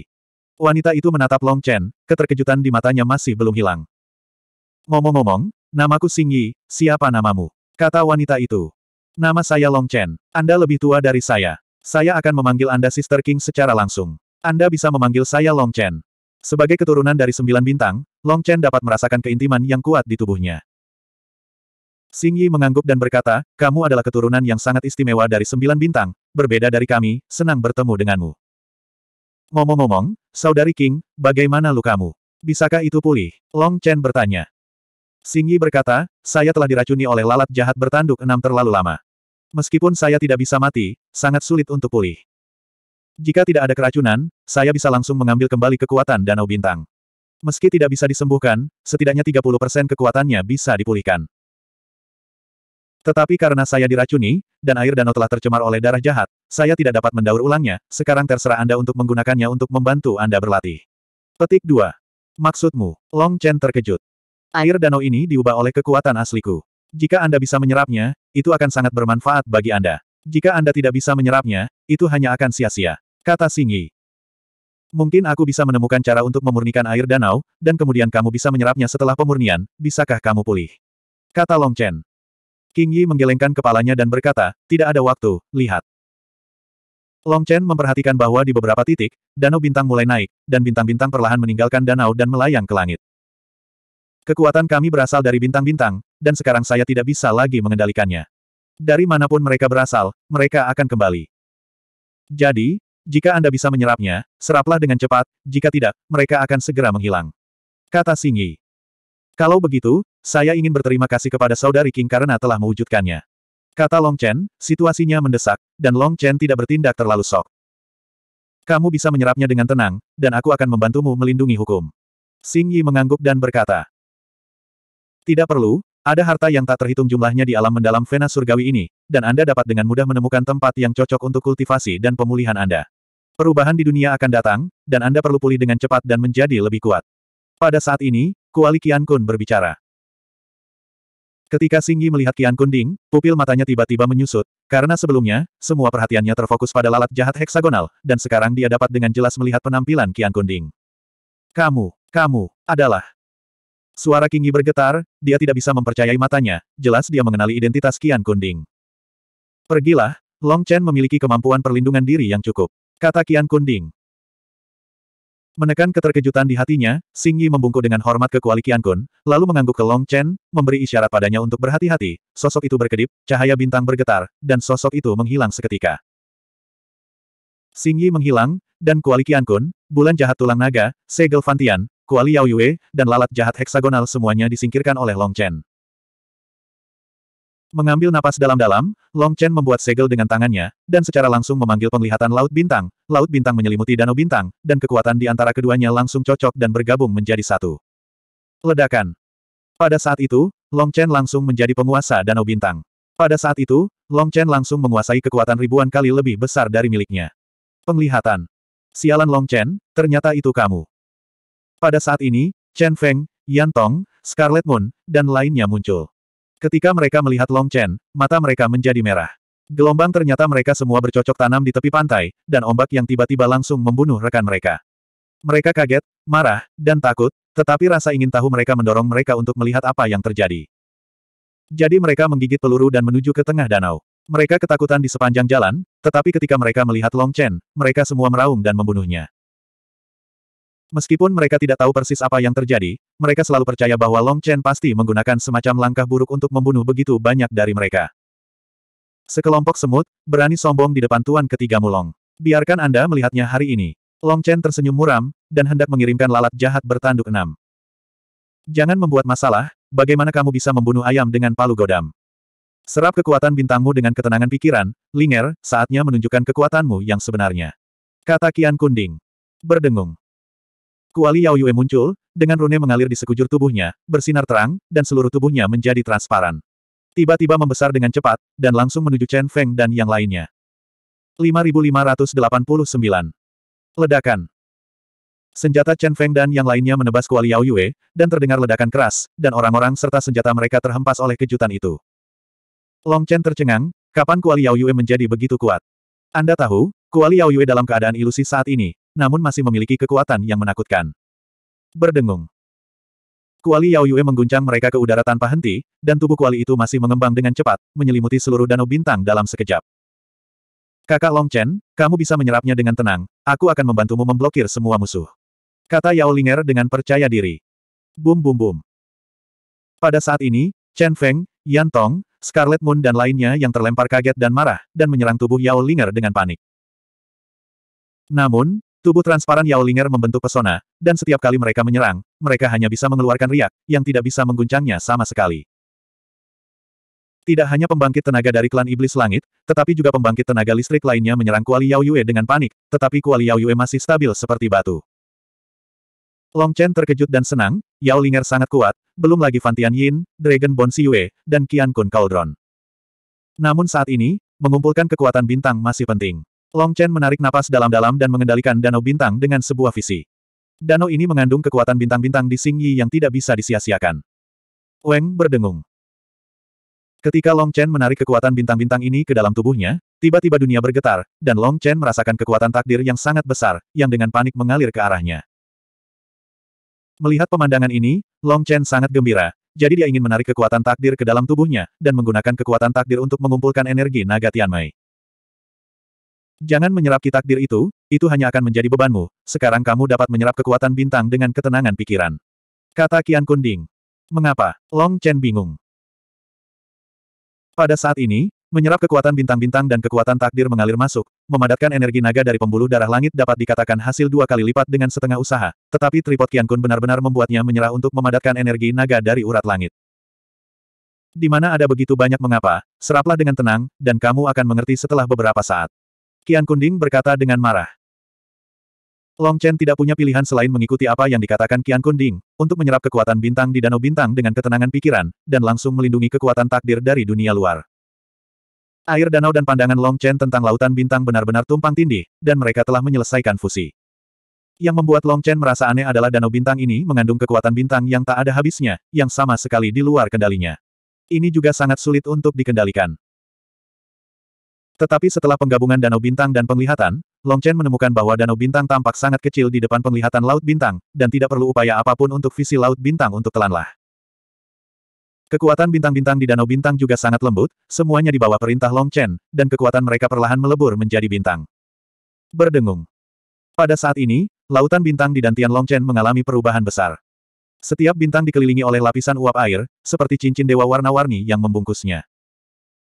Wanita itu menatap Long Chen, keterkejutan di matanya masih belum hilang. Ngomong-ngomong, namaku Xing Yi, siapa namamu? Kata wanita itu. Nama saya Long Chen, Anda lebih tua dari saya. Saya akan memanggil Anda Sister King secara langsung. Anda bisa memanggil saya Long Chen. Sebagai keturunan dari sembilan bintang, Long Chen dapat merasakan keintiman yang kuat di tubuhnya. Xing Yi mengangguk dan berkata, kamu adalah keturunan yang sangat istimewa dari sembilan bintang, berbeda dari kami, senang bertemu denganmu. Ngomong-ngomong, Saudari King, bagaimana lukamu? Bisakah itu pulih? Long Chen bertanya. Xing Yi berkata, saya telah diracuni oleh lalat jahat bertanduk enam terlalu lama. Meskipun saya tidak bisa mati, sangat sulit untuk pulih. Jika tidak ada keracunan, saya bisa langsung mengambil kembali kekuatan Danau Bintang. Meski tidak bisa disembuhkan, setidaknya 30% kekuatannya bisa dipulihkan. Tetapi karena saya diracuni, dan air danau telah tercemar oleh darah jahat, saya tidak dapat mendaur ulangnya, sekarang terserah Anda untuk menggunakannya untuk membantu Anda berlatih. Petik 2. Maksudmu, Long Chen terkejut. Air danau ini diubah oleh kekuatan asliku. Jika Anda bisa menyerapnya, itu akan sangat bermanfaat bagi Anda. Jika Anda tidak bisa menyerapnya, itu hanya akan sia-sia. Kata Singi. Mungkin aku bisa menemukan cara untuk memurnikan air danau, dan kemudian kamu bisa menyerapnya setelah pemurnian, bisakah kamu pulih? Kata Long Chen. King Yi menggelengkan kepalanya dan berkata, tidak ada waktu, lihat. Long Chen memperhatikan bahwa di beberapa titik, danau bintang mulai naik, dan bintang-bintang perlahan meninggalkan danau dan melayang ke langit. Kekuatan kami berasal dari bintang-bintang, dan sekarang saya tidak bisa lagi mengendalikannya. Dari manapun mereka berasal, mereka akan kembali. Jadi, jika Anda bisa menyerapnya, seraplah dengan cepat, jika tidak, mereka akan segera menghilang. Kata Singi. Kalau begitu, saya ingin berterima kasih kepada saudari King karena telah mewujudkannya. Kata Long Chen, situasinya mendesak, dan Long Chen tidak bertindak terlalu sok. Kamu bisa menyerapnya dengan tenang, dan aku akan membantumu melindungi hukum. Sing Yi mengangguk dan berkata. Tidak perlu, ada harta yang tak terhitung jumlahnya di alam mendalam Vena Surgawi ini, dan Anda dapat dengan mudah menemukan tempat yang cocok untuk kultivasi dan pemulihan Anda. Perubahan di dunia akan datang, dan Anda perlu pulih dengan cepat dan menjadi lebih kuat. Pada saat ini, Kuali Qian Kun berbicara. Ketika Singyi melihat kian Kun Ding, pupil matanya tiba-tiba menyusut, karena sebelumnya, semua perhatiannya terfokus pada lalat jahat heksagonal, dan sekarang dia dapat dengan jelas melihat penampilan kian Kun Ding. Kamu, kamu, adalah... Suara Qingyi bergetar, dia tidak bisa mempercayai matanya, jelas dia mengenali identitas kian Kun Ding. Pergilah, Long Chen memiliki kemampuan perlindungan diri yang cukup. Kata Kian Kunding. Menekan keterkejutan di hatinya, Xing Yi membungkuk dengan hormat ke kuali Kian Kun, lalu mengangguk ke Long Chen, memberi isyarat padanya untuk berhati-hati, sosok itu berkedip, cahaya bintang bergetar, dan sosok itu menghilang seketika. Xing Yi menghilang, dan kuali Kian Kun, bulan jahat tulang naga, segel Fantian, kuali Yao Yue, dan lalat jahat heksagonal semuanya disingkirkan oleh Long Chen. Mengambil napas dalam-dalam, Long Chen membuat segel dengan tangannya, dan secara langsung memanggil penglihatan Laut Bintang. Laut Bintang menyelimuti Danau Bintang, dan kekuatan di antara keduanya langsung cocok dan bergabung menjadi satu. Ledakan. Pada saat itu, Long Chen langsung menjadi penguasa Danau Bintang. Pada saat itu, Long Chen langsung menguasai kekuatan ribuan kali lebih besar dari miliknya. Penglihatan. Sialan Long Chen, ternyata itu kamu. Pada saat ini, Chen Feng, Yan Tong, Scarlet Moon, dan lainnya muncul. Ketika mereka melihat Long Chen, mata mereka menjadi merah. Gelombang ternyata mereka semua bercocok tanam di tepi pantai, dan ombak yang tiba-tiba langsung membunuh rekan mereka. Mereka kaget, marah, dan takut, tetapi rasa ingin tahu mereka mendorong mereka untuk melihat apa yang terjadi. Jadi mereka menggigit peluru dan menuju ke tengah danau. Mereka ketakutan di sepanjang jalan, tetapi ketika mereka melihat Long Chen, mereka semua meraung dan membunuhnya. Meskipun mereka tidak tahu persis apa yang terjadi, mereka selalu percaya bahwa Long Chen pasti menggunakan semacam langkah buruk untuk membunuh begitu banyak dari mereka. Sekelompok semut, berani sombong di depan tuan ketiga Mulong. Biarkan Anda melihatnya hari ini. Long Chen tersenyum muram, dan hendak mengirimkan lalat jahat bertanduk enam. Jangan membuat masalah, bagaimana kamu bisa membunuh ayam dengan palu godam? Serap kekuatan bintangmu dengan ketenangan pikiran, Linger, saatnya menunjukkan kekuatanmu yang sebenarnya. Kata Kian Kunding. Berdengung. Kuali Yao Yue muncul, dengan rune mengalir di sekujur tubuhnya, bersinar terang, dan seluruh tubuhnya menjadi transparan. Tiba-tiba membesar dengan cepat, dan langsung menuju Chen Feng dan yang lainnya. 5589. Ledakan. Senjata Chen Feng dan yang lainnya menebas Kuali Yao Yue, dan terdengar ledakan keras, dan orang-orang serta senjata mereka terhempas oleh kejutan itu. Long Chen tercengang, kapan Kuali Yao Yue menjadi begitu kuat? Anda tahu, Kuali Yao Yue dalam keadaan ilusi saat ini, namun masih memiliki kekuatan yang menakutkan. Berdengung. Kuali Yao Yue mengguncang mereka ke udara tanpa henti, dan tubuh kuali itu masih mengembang dengan cepat, menyelimuti seluruh danau bintang dalam sekejap. Kakak Long Chen, kamu bisa menyerapnya dengan tenang, aku akan membantumu memblokir semua musuh. Kata Yao Linger dengan percaya diri. Bum bum bum. Pada saat ini, Chen Feng, Yan Tong, Scarlet Moon dan lainnya yang terlempar kaget dan marah, dan menyerang tubuh Yao Linger dengan panik. Namun, Tubuh transparan Yao Linger membentuk pesona, dan setiap kali mereka menyerang, mereka hanya bisa mengeluarkan riak, yang tidak bisa mengguncangnya sama sekali. Tidak hanya pembangkit tenaga dari klan Iblis Langit, tetapi juga pembangkit tenaga listrik lainnya menyerang Kuali Yao Yue dengan panik, tetapi Kuali Yao Yue masih stabil seperti batu. Long Chen terkejut dan senang, Yao Linger sangat kuat, belum lagi Fantian Yin, Dragon Bon Si Yue, dan Qian Kun Cauldron. Namun saat ini, mengumpulkan kekuatan bintang masih penting. Long Chen menarik napas dalam-dalam dan mengendalikan danau bintang dengan sebuah visi. Danau ini mengandung kekuatan bintang-bintang di Xing Yi yang tidak bisa disia-siakan. Weng berdengung. Ketika Long Chen menarik kekuatan bintang-bintang ini ke dalam tubuhnya, tiba-tiba dunia bergetar, dan Long Chen merasakan kekuatan takdir yang sangat besar, yang dengan panik mengalir ke arahnya. Melihat pemandangan ini, Long Chen sangat gembira, jadi dia ingin menarik kekuatan takdir ke dalam tubuhnya, dan menggunakan kekuatan takdir untuk mengumpulkan energi naga Tianmei. Jangan menyerap kitakdir itu, itu hanya akan menjadi bebanmu. Sekarang kamu dapat menyerap kekuatan bintang dengan ketenangan pikiran. Kata Kian Kunding. Mengapa? Long Chen bingung. Pada saat ini, menyerap kekuatan bintang-bintang dan kekuatan takdir mengalir masuk, memadatkan energi naga dari pembuluh darah langit dapat dikatakan hasil dua kali lipat dengan setengah usaha, tetapi tripod Kian Kun benar-benar membuatnya menyerah untuk memadatkan energi naga dari urat langit. Di mana ada begitu banyak mengapa, seraplah dengan tenang, dan kamu akan mengerti setelah beberapa saat. Kian Kunding berkata dengan marah. Long Chen tidak punya pilihan selain mengikuti apa yang dikatakan Kian Kunding, untuk menyerap kekuatan bintang di Danau Bintang dengan ketenangan pikiran, dan langsung melindungi kekuatan takdir dari dunia luar. Air danau dan pandangan Long Chen tentang lautan bintang benar-benar tumpang tindih, dan mereka telah menyelesaikan fusi. Yang membuat Long Chen merasa aneh adalah danau bintang ini mengandung kekuatan bintang yang tak ada habisnya, yang sama sekali di luar kendalinya. Ini juga sangat sulit untuk dikendalikan. Tetapi setelah penggabungan Danau Bintang dan penglihatan, Long Chen menemukan bahwa Danau Bintang tampak sangat kecil di depan penglihatan Laut Bintang, dan tidak perlu upaya apapun untuk visi Laut Bintang untuk telanlah. Kekuatan bintang-bintang di Danau Bintang juga sangat lembut, semuanya di bawah perintah Long Chen, dan kekuatan mereka perlahan melebur menjadi bintang. Berdengung. Pada saat ini, lautan bintang di Dantian Long Chen mengalami perubahan besar. Setiap bintang dikelilingi oleh lapisan uap air, seperti cincin dewa warna-warni yang membungkusnya.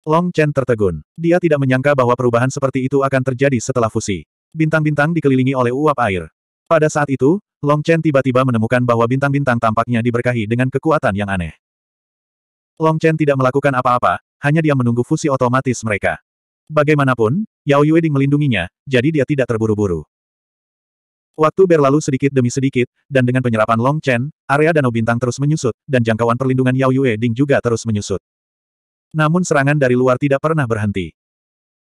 Long Chen tertegun. Dia tidak menyangka bahwa perubahan seperti itu akan terjadi setelah fusi. Bintang-bintang dikelilingi oleh uap air. Pada saat itu, Long Chen tiba-tiba menemukan bahwa bintang-bintang tampaknya diberkahi dengan kekuatan yang aneh. Long Chen tidak melakukan apa-apa, hanya dia menunggu fusi otomatis mereka. Bagaimanapun, Yao Yue Ding melindunginya, jadi dia tidak terburu-buru. Waktu berlalu sedikit demi sedikit, dan dengan penyerapan Long Chen, area danau bintang terus menyusut, dan jangkauan perlindungan Yao Yue Ding juga terus menyusut. Namun serangan dari luar tidak pernah berhenti.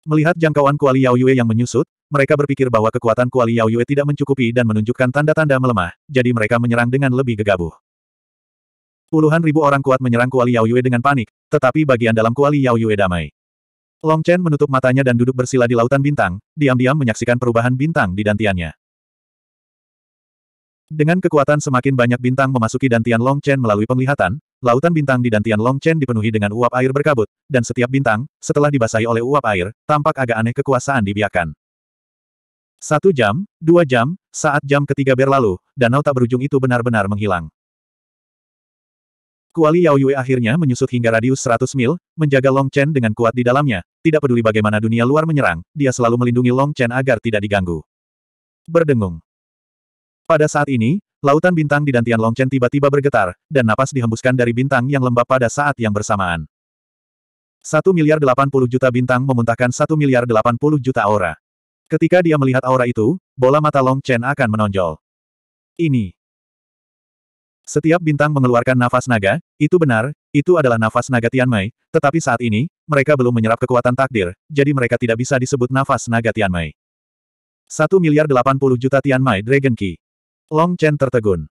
Melihat jangkauan kuali Yao Yue yang menyusut, mereka berpikir bahwa kekuatan kuali Yao Yue tidak mencukupi dan menunjukkan tanda-tanda melemah, jadi mereka menyerang dengan lebih gegabah. Puluhan ribu orang kuat menyerang kuali Yao Yue dengan panik, tetapi bagian dalam kuali Yao Yue damai. Long Chen menutup matanya dan duduk bersila di lautan bintang, diam-diam menyaksikan perubahan bintang di dantiannya. Dengan kekuatan semakin banyak bintang memasuki dantian Long Chen melalui penglihatan, Lautan bintang di Dantian Long Chen dipenuhi dengan uap air berkabut, dan setiap bintang, setelah dibasahi oleh uap air, tampak agak aneh kekuasaan dibiarkan. Satu jam, dua jam, saat jam ketiga berlalu, danau tak berujung itu benar-benar menghilang. Kuali Yao Yue akhirnya menyusut hingga radius 100 mil, menjaga Long Chen dengan kuat di dalamnya, tidak peduli bagaimana dunia luar menyerang, dia selalu melindungi Long Chen agar tidak diganggu. Berdengung. Pada saat ini, Lautan bintang di dantian Longchen tiba-tiba bergetar, dan napas dihembuskan dari bintang yang lembab pada saat yang bersamaan. Satu miliar delapan puluh juta bintang memuntahkan satu miliar delapan puluh juta aura. Ketika dia melihat aura itu, bola mata Long Chen akan menonjol. Ini. Setiap bintang mengeluarkan nafas naga, itu benar, itu adalah nafas naga Tianmei, tetapi saat ini, mereka belum menyerap kekuatan takdir, jadi mereka tidak bisa disebut nafas naga Tianmei. Satu miliar delapan puluh juta Tianmei Dragon Key. Long Chen tertegun.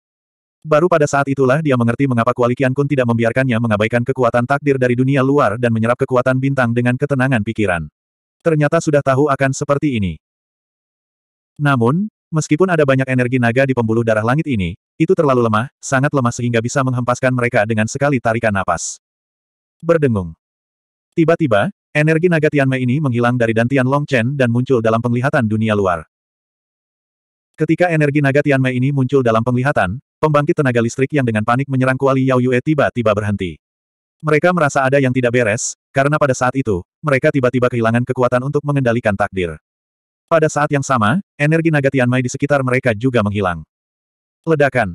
Baru pada saat itulah dia mengerti mengapa Kualikian Kun tidak membiarkannya mengabaikan kekuatan takdir dari dunia luar dan menyerap kekuatan bintang dengan ketenangan pikiran. Ternyata sudah tahu akan seperti ini. Namun, meskipun ada banyak energi naga di pembuluh darah langit ini, itu terlalu lemah, sangat lemah sehingga bisa menghempaskan mereka dengan sekali tarikan napas. Berdengung. Tiba-tiba, energi naga Tianmei ini menghilang dari dantian Long Chen dan muncul dalam penglihatan dunia luar. Ketika energi naga Tianmei ini muncul dalam penglihatan, pembangkit tenaga listrik yang dengan panik menyerang Kuali Yao Yue tiba-tiba berhenti. Mereka merasa ada yang tidak beres, karena pada saat itu, mereka tiba-tiba kehilangan kekuatan untuk mengendalikan takdir. Pada saat yang sama, energi naga Tianmei di sekitar mereka juga menghilang. Ledakan.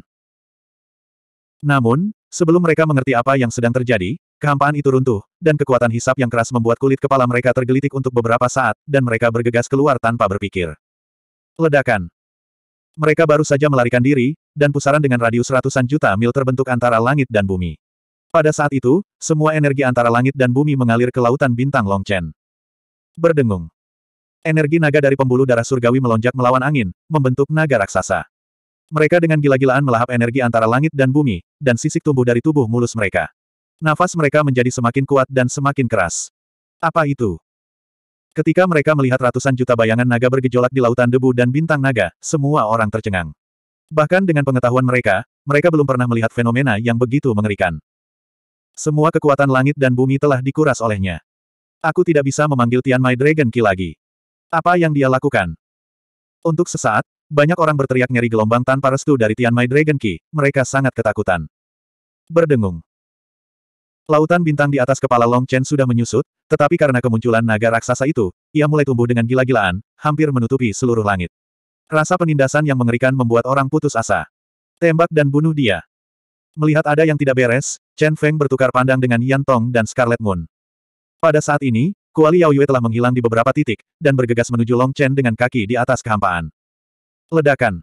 Namun, sebelum mereka mengerti apa yang sedang terjadi, kehampaan itu runtuh, dan kekuatan hisap yang keras membuat kulit kepala mereka tergelitik untuk beberapa saat, dan mereka bergegas keluar tanpa berpikir. Ledakan. Mereka baru saja melarikan diri, dan pusaran dengan radius ratusan juta mil terbentuk antara langit dan bumi. Pada saat itu, semua energi antara langit dan bumi mengalir ke lautan bintang Longchen. Berdengung. Energi naga dari pembuluh darah surgawi melonjak melawan angin, membentuk naga raksasa. Mereka dengan gila-gilaan melahap energi antara langit dan bumi, dan sisik tumbuh dari tubuh mulus mereka. Nafas mereka menjadi semakin kuat dan semakin keras. Apa itu? Ketika mereka melihat ratusan juta bayangan naga bergejolak di lautan debu dan bintang naga, semua orang tercengang. Bahkan dengan pengetahuan mereka, mereka belum pernah melihat fenomena yang begitu mengerikan. Semua kekuatan langit dan bumi telah dikuras olehnya. Aku tidak bisa memanggil Tian Mai Dragon Ki lagi. Apa yang dia lakukan? Untuk sesaat, banyak orang berteriak nyeri gelombang tanpa restu dari Tian Mai Dragon Ki, mereka sangat ketakutan. Berdengung. Lautan bintang di atas kepala Long Chen sudah menyusut, tetapi karena kemunculan naga raksasa itu, ia mulai tumbuh dengan gila-gilaan, hampir menutupi seluruh langit. Rasa penindasan yang mengerikan membuat orang putus asa. Tembak dan bunuh dia. Melihat ada yang tidak beres, Chen Feng bertukar pandang dengan Yan Tong dan Scarlet Moon. Pada saat ini, Kuali Yao Yue telah menghilang di beberapa titik, dan bergegas menuju Long Chen dengan kaki di atas kehampaan. Ledakan.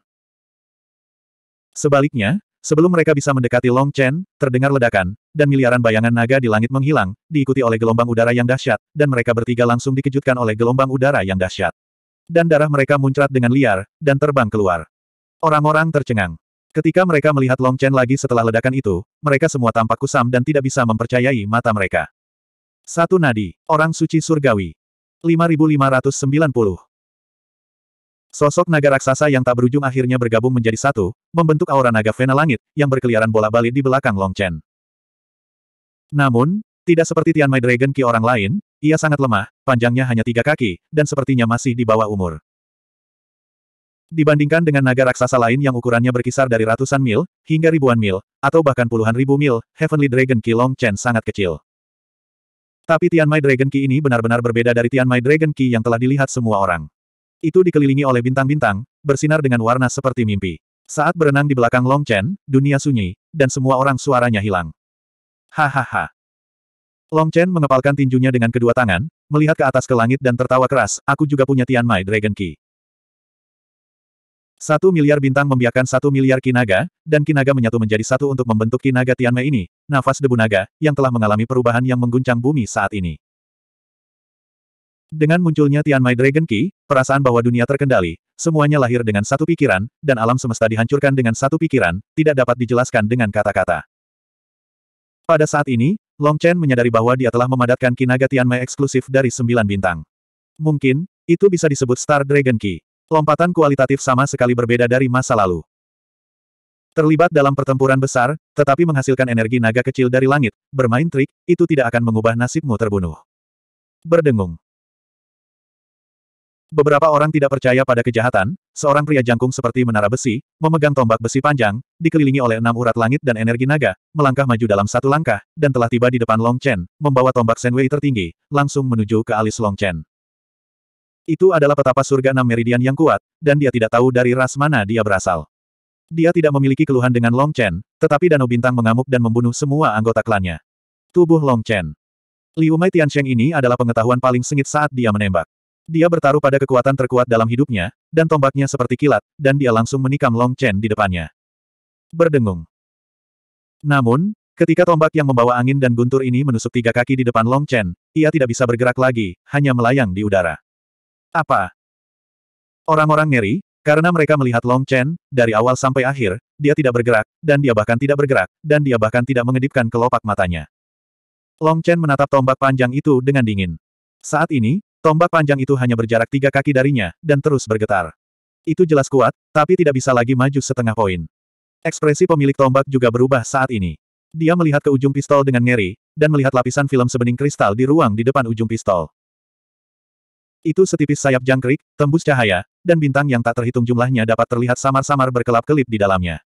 Sebaliknya, Sebelum mereka bisa mendekati Long Chen, terdengar ledakan, dan miliaran bayangan naga di langit menghilang, diikuti oleh gelombang udara yang dahsyat, dan mereka bertiga langsung dikejutkan oleh gelombang udara yang dahsyat. Dan darah mereka muncrat dengan liar, dan terbang keluar. Orang-orang tercengang. Ketika mereka melihat Long Chen lagi setelah ledakan itu, mereka semua tampak kusam dan tidak bisa mempercayai mata mereka. Satu nadi, orang suci surgawi. 5590 Sosok naga raksasa yang tak berujung akhirnya bergabung menjadi satu, membentuk aura naga Vena Langit, yang berkeliaran bola balik di belakang Long Chen. Namun, tidak seperti Tian Mai Dragon Ki orang lain, ia sangat lemah, panjangnya hanya tiga kaki, dan sepertinya masih di bawah umur. Dibandingkan dengan naga raksasa lain yang ukurannya berkisar dari ratusan mil, hingga ribuan mil, atau bahkan puluhan ribu mil, Heavenly Dragon Ki Long Chen sangat kecil. Tapi Tian Mai Dragon Ki ini benar-benar berbeda dari Tian Mai Dragon Ki yang telah dilihat semua orang. Itu dikelilingi oleh bintang-bintang, bersinar dengan warna seperti mimpi. Saat berenang di belakang Long Chen, dunia sunyi, dan semua orang suaranya hilang. Hahaha. Long Chen mengepalkan tinjunya dengan kedua tangan, melihat ke atas ke langit dan tertawa keras, aku juga punya Tian Mai Dragon Key. Satu miliar bintang membiarkan satu miliar kinaga, dan kinaga menyatu menjadi satu untuk membentuk kinaga Tian Mai ini, nafas debu naga, yang telah mengalami perubahan yang mengguncang bumi saat ini. Dengan munculnya Tian Mai Dragon Key, perasaan bahwa dunia terkendali, semuanya lahir dengan satu pikiran, dan alam semesta dihancurkan dengan satu pikiran, tidak dapat dijelaskan dengan kata-kata. Pada saat ini, Long Chen menyadari bahwa dia telah memadatkan kinaga Tian Mai eksklusif dari sembilan bintang. Mungkin, itu bisa disebut Star Dragon Key. Lompatan kualitatif sama sekali berbeda dari masa lalu. Terlibat dalam pertempuran besar, tetapi menghasilkan energi naga kecil dari langit, bermain trik, itu tidak akan mengubah nasibmu terbunuh. Berdengung. Beberapa orang tidak percaya pada kejahatan, seorang pria jangkung seperti menara besi, memegang tombak besi panjang, dikelilingi oleh enam urat langit dan energi naga, melangkah maju dalam satu langkah, dan telah tiba di depan Long Chen, membawa tombak Senwei tertinggi, langsung menuju ke alis Long Chen. Itu adalah petapa surga enam meridian yang kuat, dan dia tidak tahu dari ras mana dia berasal. Dia tidak memiliki keluhan dengan Long Chen, tetapi Danau Bintang mengamuk dan membunuh semua anggota klannya. Tubuh Long Chen. Liu Mai Tiansheng ini adalah pengetahuan paling sengit saat dia menembak. Dia bertaruh pada kekuatan terkuat dalam hidupnya, dan tombaknya seperti kilat, dan dia langsung menikam Long Chen di depannya. Berdengung. Namun, ketika tombak yang membawa angin dan guntur ini menusuk tiga kaki di depan Long Chen, ia tidak bisa bergerak lagi, hanya melayang di udara. Apa? Orang-orang ngeri, karena mereka melihat Long Chen, dari awal sampai akhir, dia tidak bergerak, dan dia bahkan tidak bergerak, dan dia bahkan tidak mengedipkan kelopak matanya. Long Chen menatap tombak panjang itu dengan dingin. Saat ini, Tombak panjang itu hanya berjarak tiga kaki darinya, dan terus bergetar. Itu jelas kuat, tapi tidak bisa lagi maju setengah poin. Ekspresi pemilik tombak juga berubah saat ini. Dia melihat ke ujung pistol dengan ngeri, dan melihat lapisan film sebening kristal di ruang di depan ujung pistol. Itu setipis sayap jangkrik, tembus cahaya, dan bintang yang tak terhitung jumlahnya dapat terlihat samar-samar berkelap-kelip di dalamnya.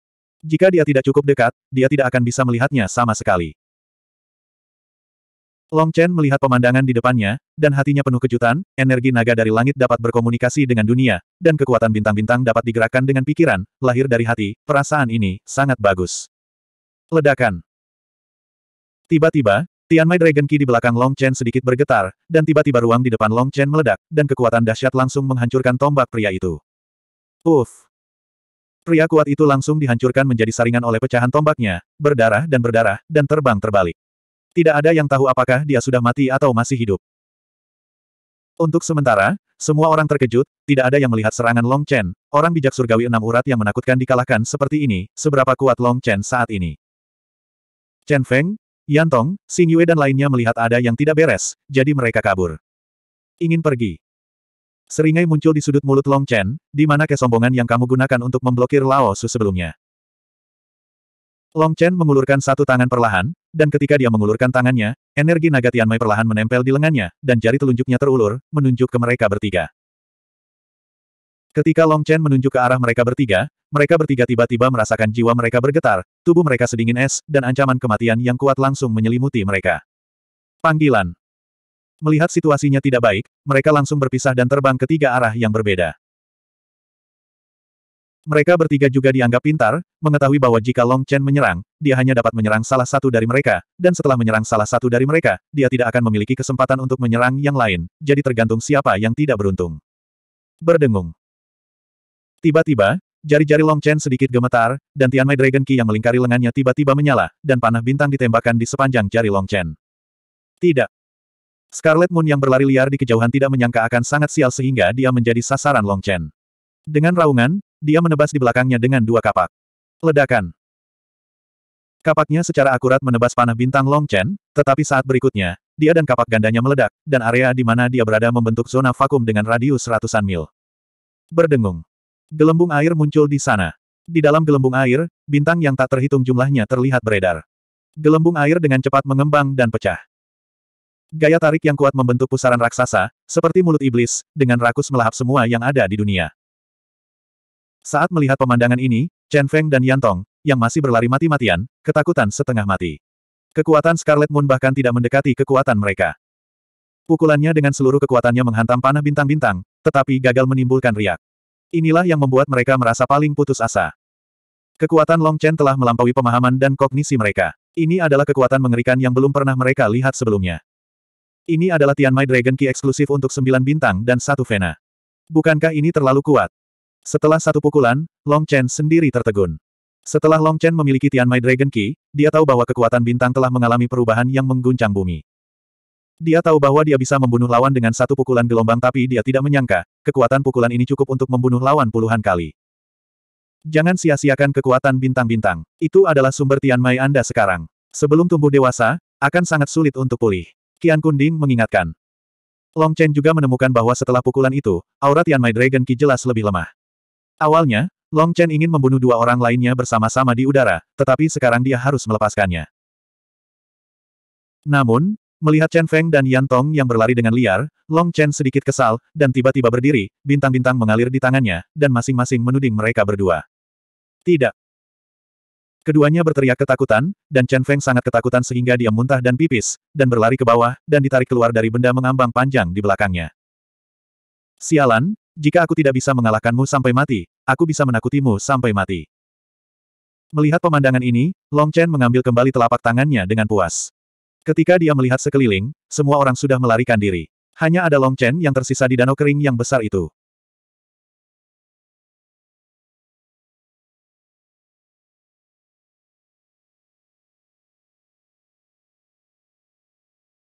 Jika dia tidak cukup dekat, dia tidak akan bisa melihatnya sama sekali. Long Chen melihat pemandangan di depannya, dan hatinya penuh kejutan, energi naga dari langit dapat berkomunikasi dengan dunia, dan kekuatan bintang-bintang dapat digerakkan dengan pikiran, lahir dari hati, perasaan ini, sangat bagus. Ledakan Tiba-tiba, Tianmai Dragon Ki di belakang Long Chen sedikit bergetar, dan tiba-tiba ruang di depan Long Chen meledak, dan kekuatan dahsyat langsung menghancurkan tombak pria itu. Uff! Pria kuat itu langsung dihancurkan menjadi saringan oleh pecahan tombaknya, berdarah dan berdarah, dan terbang terbalik. Tidak ada yang tahu apakah dia sudah mati atau masih hidup. Untuk sementara, semua orang terkejut, tidak ada yang melihat serangan Long Chen, orang bijak surgawi enam urat yang menakutkan dikalahkan seperti ini, seberapa kuat Long Chen saat ini. Chen Feng, Yan Tong, Xing Yue dan lainnya melihat ada yang tidak beres, jadi mereka kabur. Ingin pergi. Seringai muncul di sudut mulut Long Chen, di mana kesombongan yang kamu gunakan untuk memblokir Lao Su sebelumnya. Long Chen mengulurkan satu tangan perlahan, dan ketika dia mengulurkan tangannya, energi naga Tianmai perlahan menempel di lengannya, dan jari telunjuknya terulur, menunjuk ke mereka bertiga. Ketika Long Chen menunjuk ke arah mereka bertiga, mereka bertiga tiba-tiba merasakan jiwa mereka bergetar, tubuh mereka sedingin es, dan ancaman kematian yang kuat langsung menyelimuti mereka. Panggilan Melihat situasinya tidak baik, mereka langsung berpisah dan terbang ke tiga arah yang berbeda. Mereka bertiga juga dianggap pintar, mengetahui bahwa jika Long Chen menyerang, dia hanya dapat menyerang salah satu dari mereka, dan setelah menyerang salah satu dari mereka, dia tidak akan memiliki kesempatan untuk menyerang yang lain, jadi tergantung siapa yang tidak beruntung. Berdengung. Tiba-tiba, jari-jari Long Chen sedikit gemetar, dan Tianmai Dragon Ki yang melingkari lengannya tiba-tiba menyala, dan panah bintang ditembakkan di sepanjang jari Long Chen. Tidak. Scarlet Moon yang berlari liar di kejauhan tidak menyangka akan sangat sial sehingga dia menjadi sasaran Long Chen. Dengan raungan, dia menebas di belakangnya dengan dua kapak. Ledakan. Kapaknya secara akurat menebas panah bintang Long Chen, tetapi saat berikutnya, dia dan kapak gandanya meledak, dan area di mana dia berada membentuk zona vakum dengan radius ratusan mil. Berdengung. Gelembung air muncul di sana. Di dalam gelembung air, bintang yang tak terhitung jumlahnya terlihat beredar. Gelembung air dengan cepat mengembang dan pecah. Gaya tarik yang kuat membentuk pusaran raksasa, seperti mulut iblis, dengan rakus melahap semua yang ada di dunia. Saat melihat pemandangan ini, Chen Feng dan Yan Tong, yang masih berlari mati-matian, ketakutan setengah mati. Kekuatan Scarlet Moon bahkan tidak mendekati kekuatan mereka. Pukulannya dengan seluruh kekuatannya menghantam panah bintang-bintang, tetapi gagal menimbulkan riak. Inilah yang membuat mereka merasa paling putus asa. Kekuatan Long Chen telah melampaui pemahaman dan kognisi mereka. Ini adalah kekuatan mengerikan yang belum pernah mereka lihat sebelumnya. Ini adalah Tian Mai Dragon Ki eksklusif untuk sembilan bintang dan satu Vena. Bukankah ini terlalu kuat? Setelah satu pukulan, Long Chen sendiri tertegun. Setelah Long Chen memiliki Tianmai Dragon Key, dia tahu bahwa kekuatan bintang telah mengalami perubahan yang mengguncang bumi. Dia tahu bahwa dia bisa membunuh lawan dengan satu pukulan gelombang tapi dia tidak menyangka, kekuatan pukulan ini cukup untuk membunuh lawan puluhan kali. Jangan sia-siakan kekuatan bintang-bintang. Itu adalah sumber Tianmai Anda sekarang. Sebelum tumbuh dewasa, akan sangat sulit untuk pulih. Kian Kunding mengingatkan. Long Chen juga menemukan bahwa setelah pukulan itu, aura Tianmai Dragon Ki jelas lebih lemah. Awalnya, Long Chen ingin membunuh dua orang lainnya bersama-sama di udara, tetapi sekarang dia harus melepaskannya. Namun, melihat Chen Feng dan Yan Tong yang berlari dengan liar, Long Chen sedikit kesal, dan tiba-tiba berdiri, bintang-bintang mengalir di tangannya, dan masing-masing menuding mereka berdua. Tidak. Keduanya berteriak ketakutan, dan Chen Feng sangat ketakutan sehingga dia muntah dan pipis, dan berlari ke bawah, dan ditarik keluar dari benda mengambang panjang di belakangnya. Sialan, jika aku tidak bisa mengalahkanmu sampai mati, aku bisa menakutimu sampai mati. Melihat pemandangan ini, Long Chen mengambil kembali telapak tangannya dengan puas. Ketika dia melihat sekeliling, semua orang sudah melarikan diri. Hanya ada Long Chen yang tersisa di danau kering yang besar itu.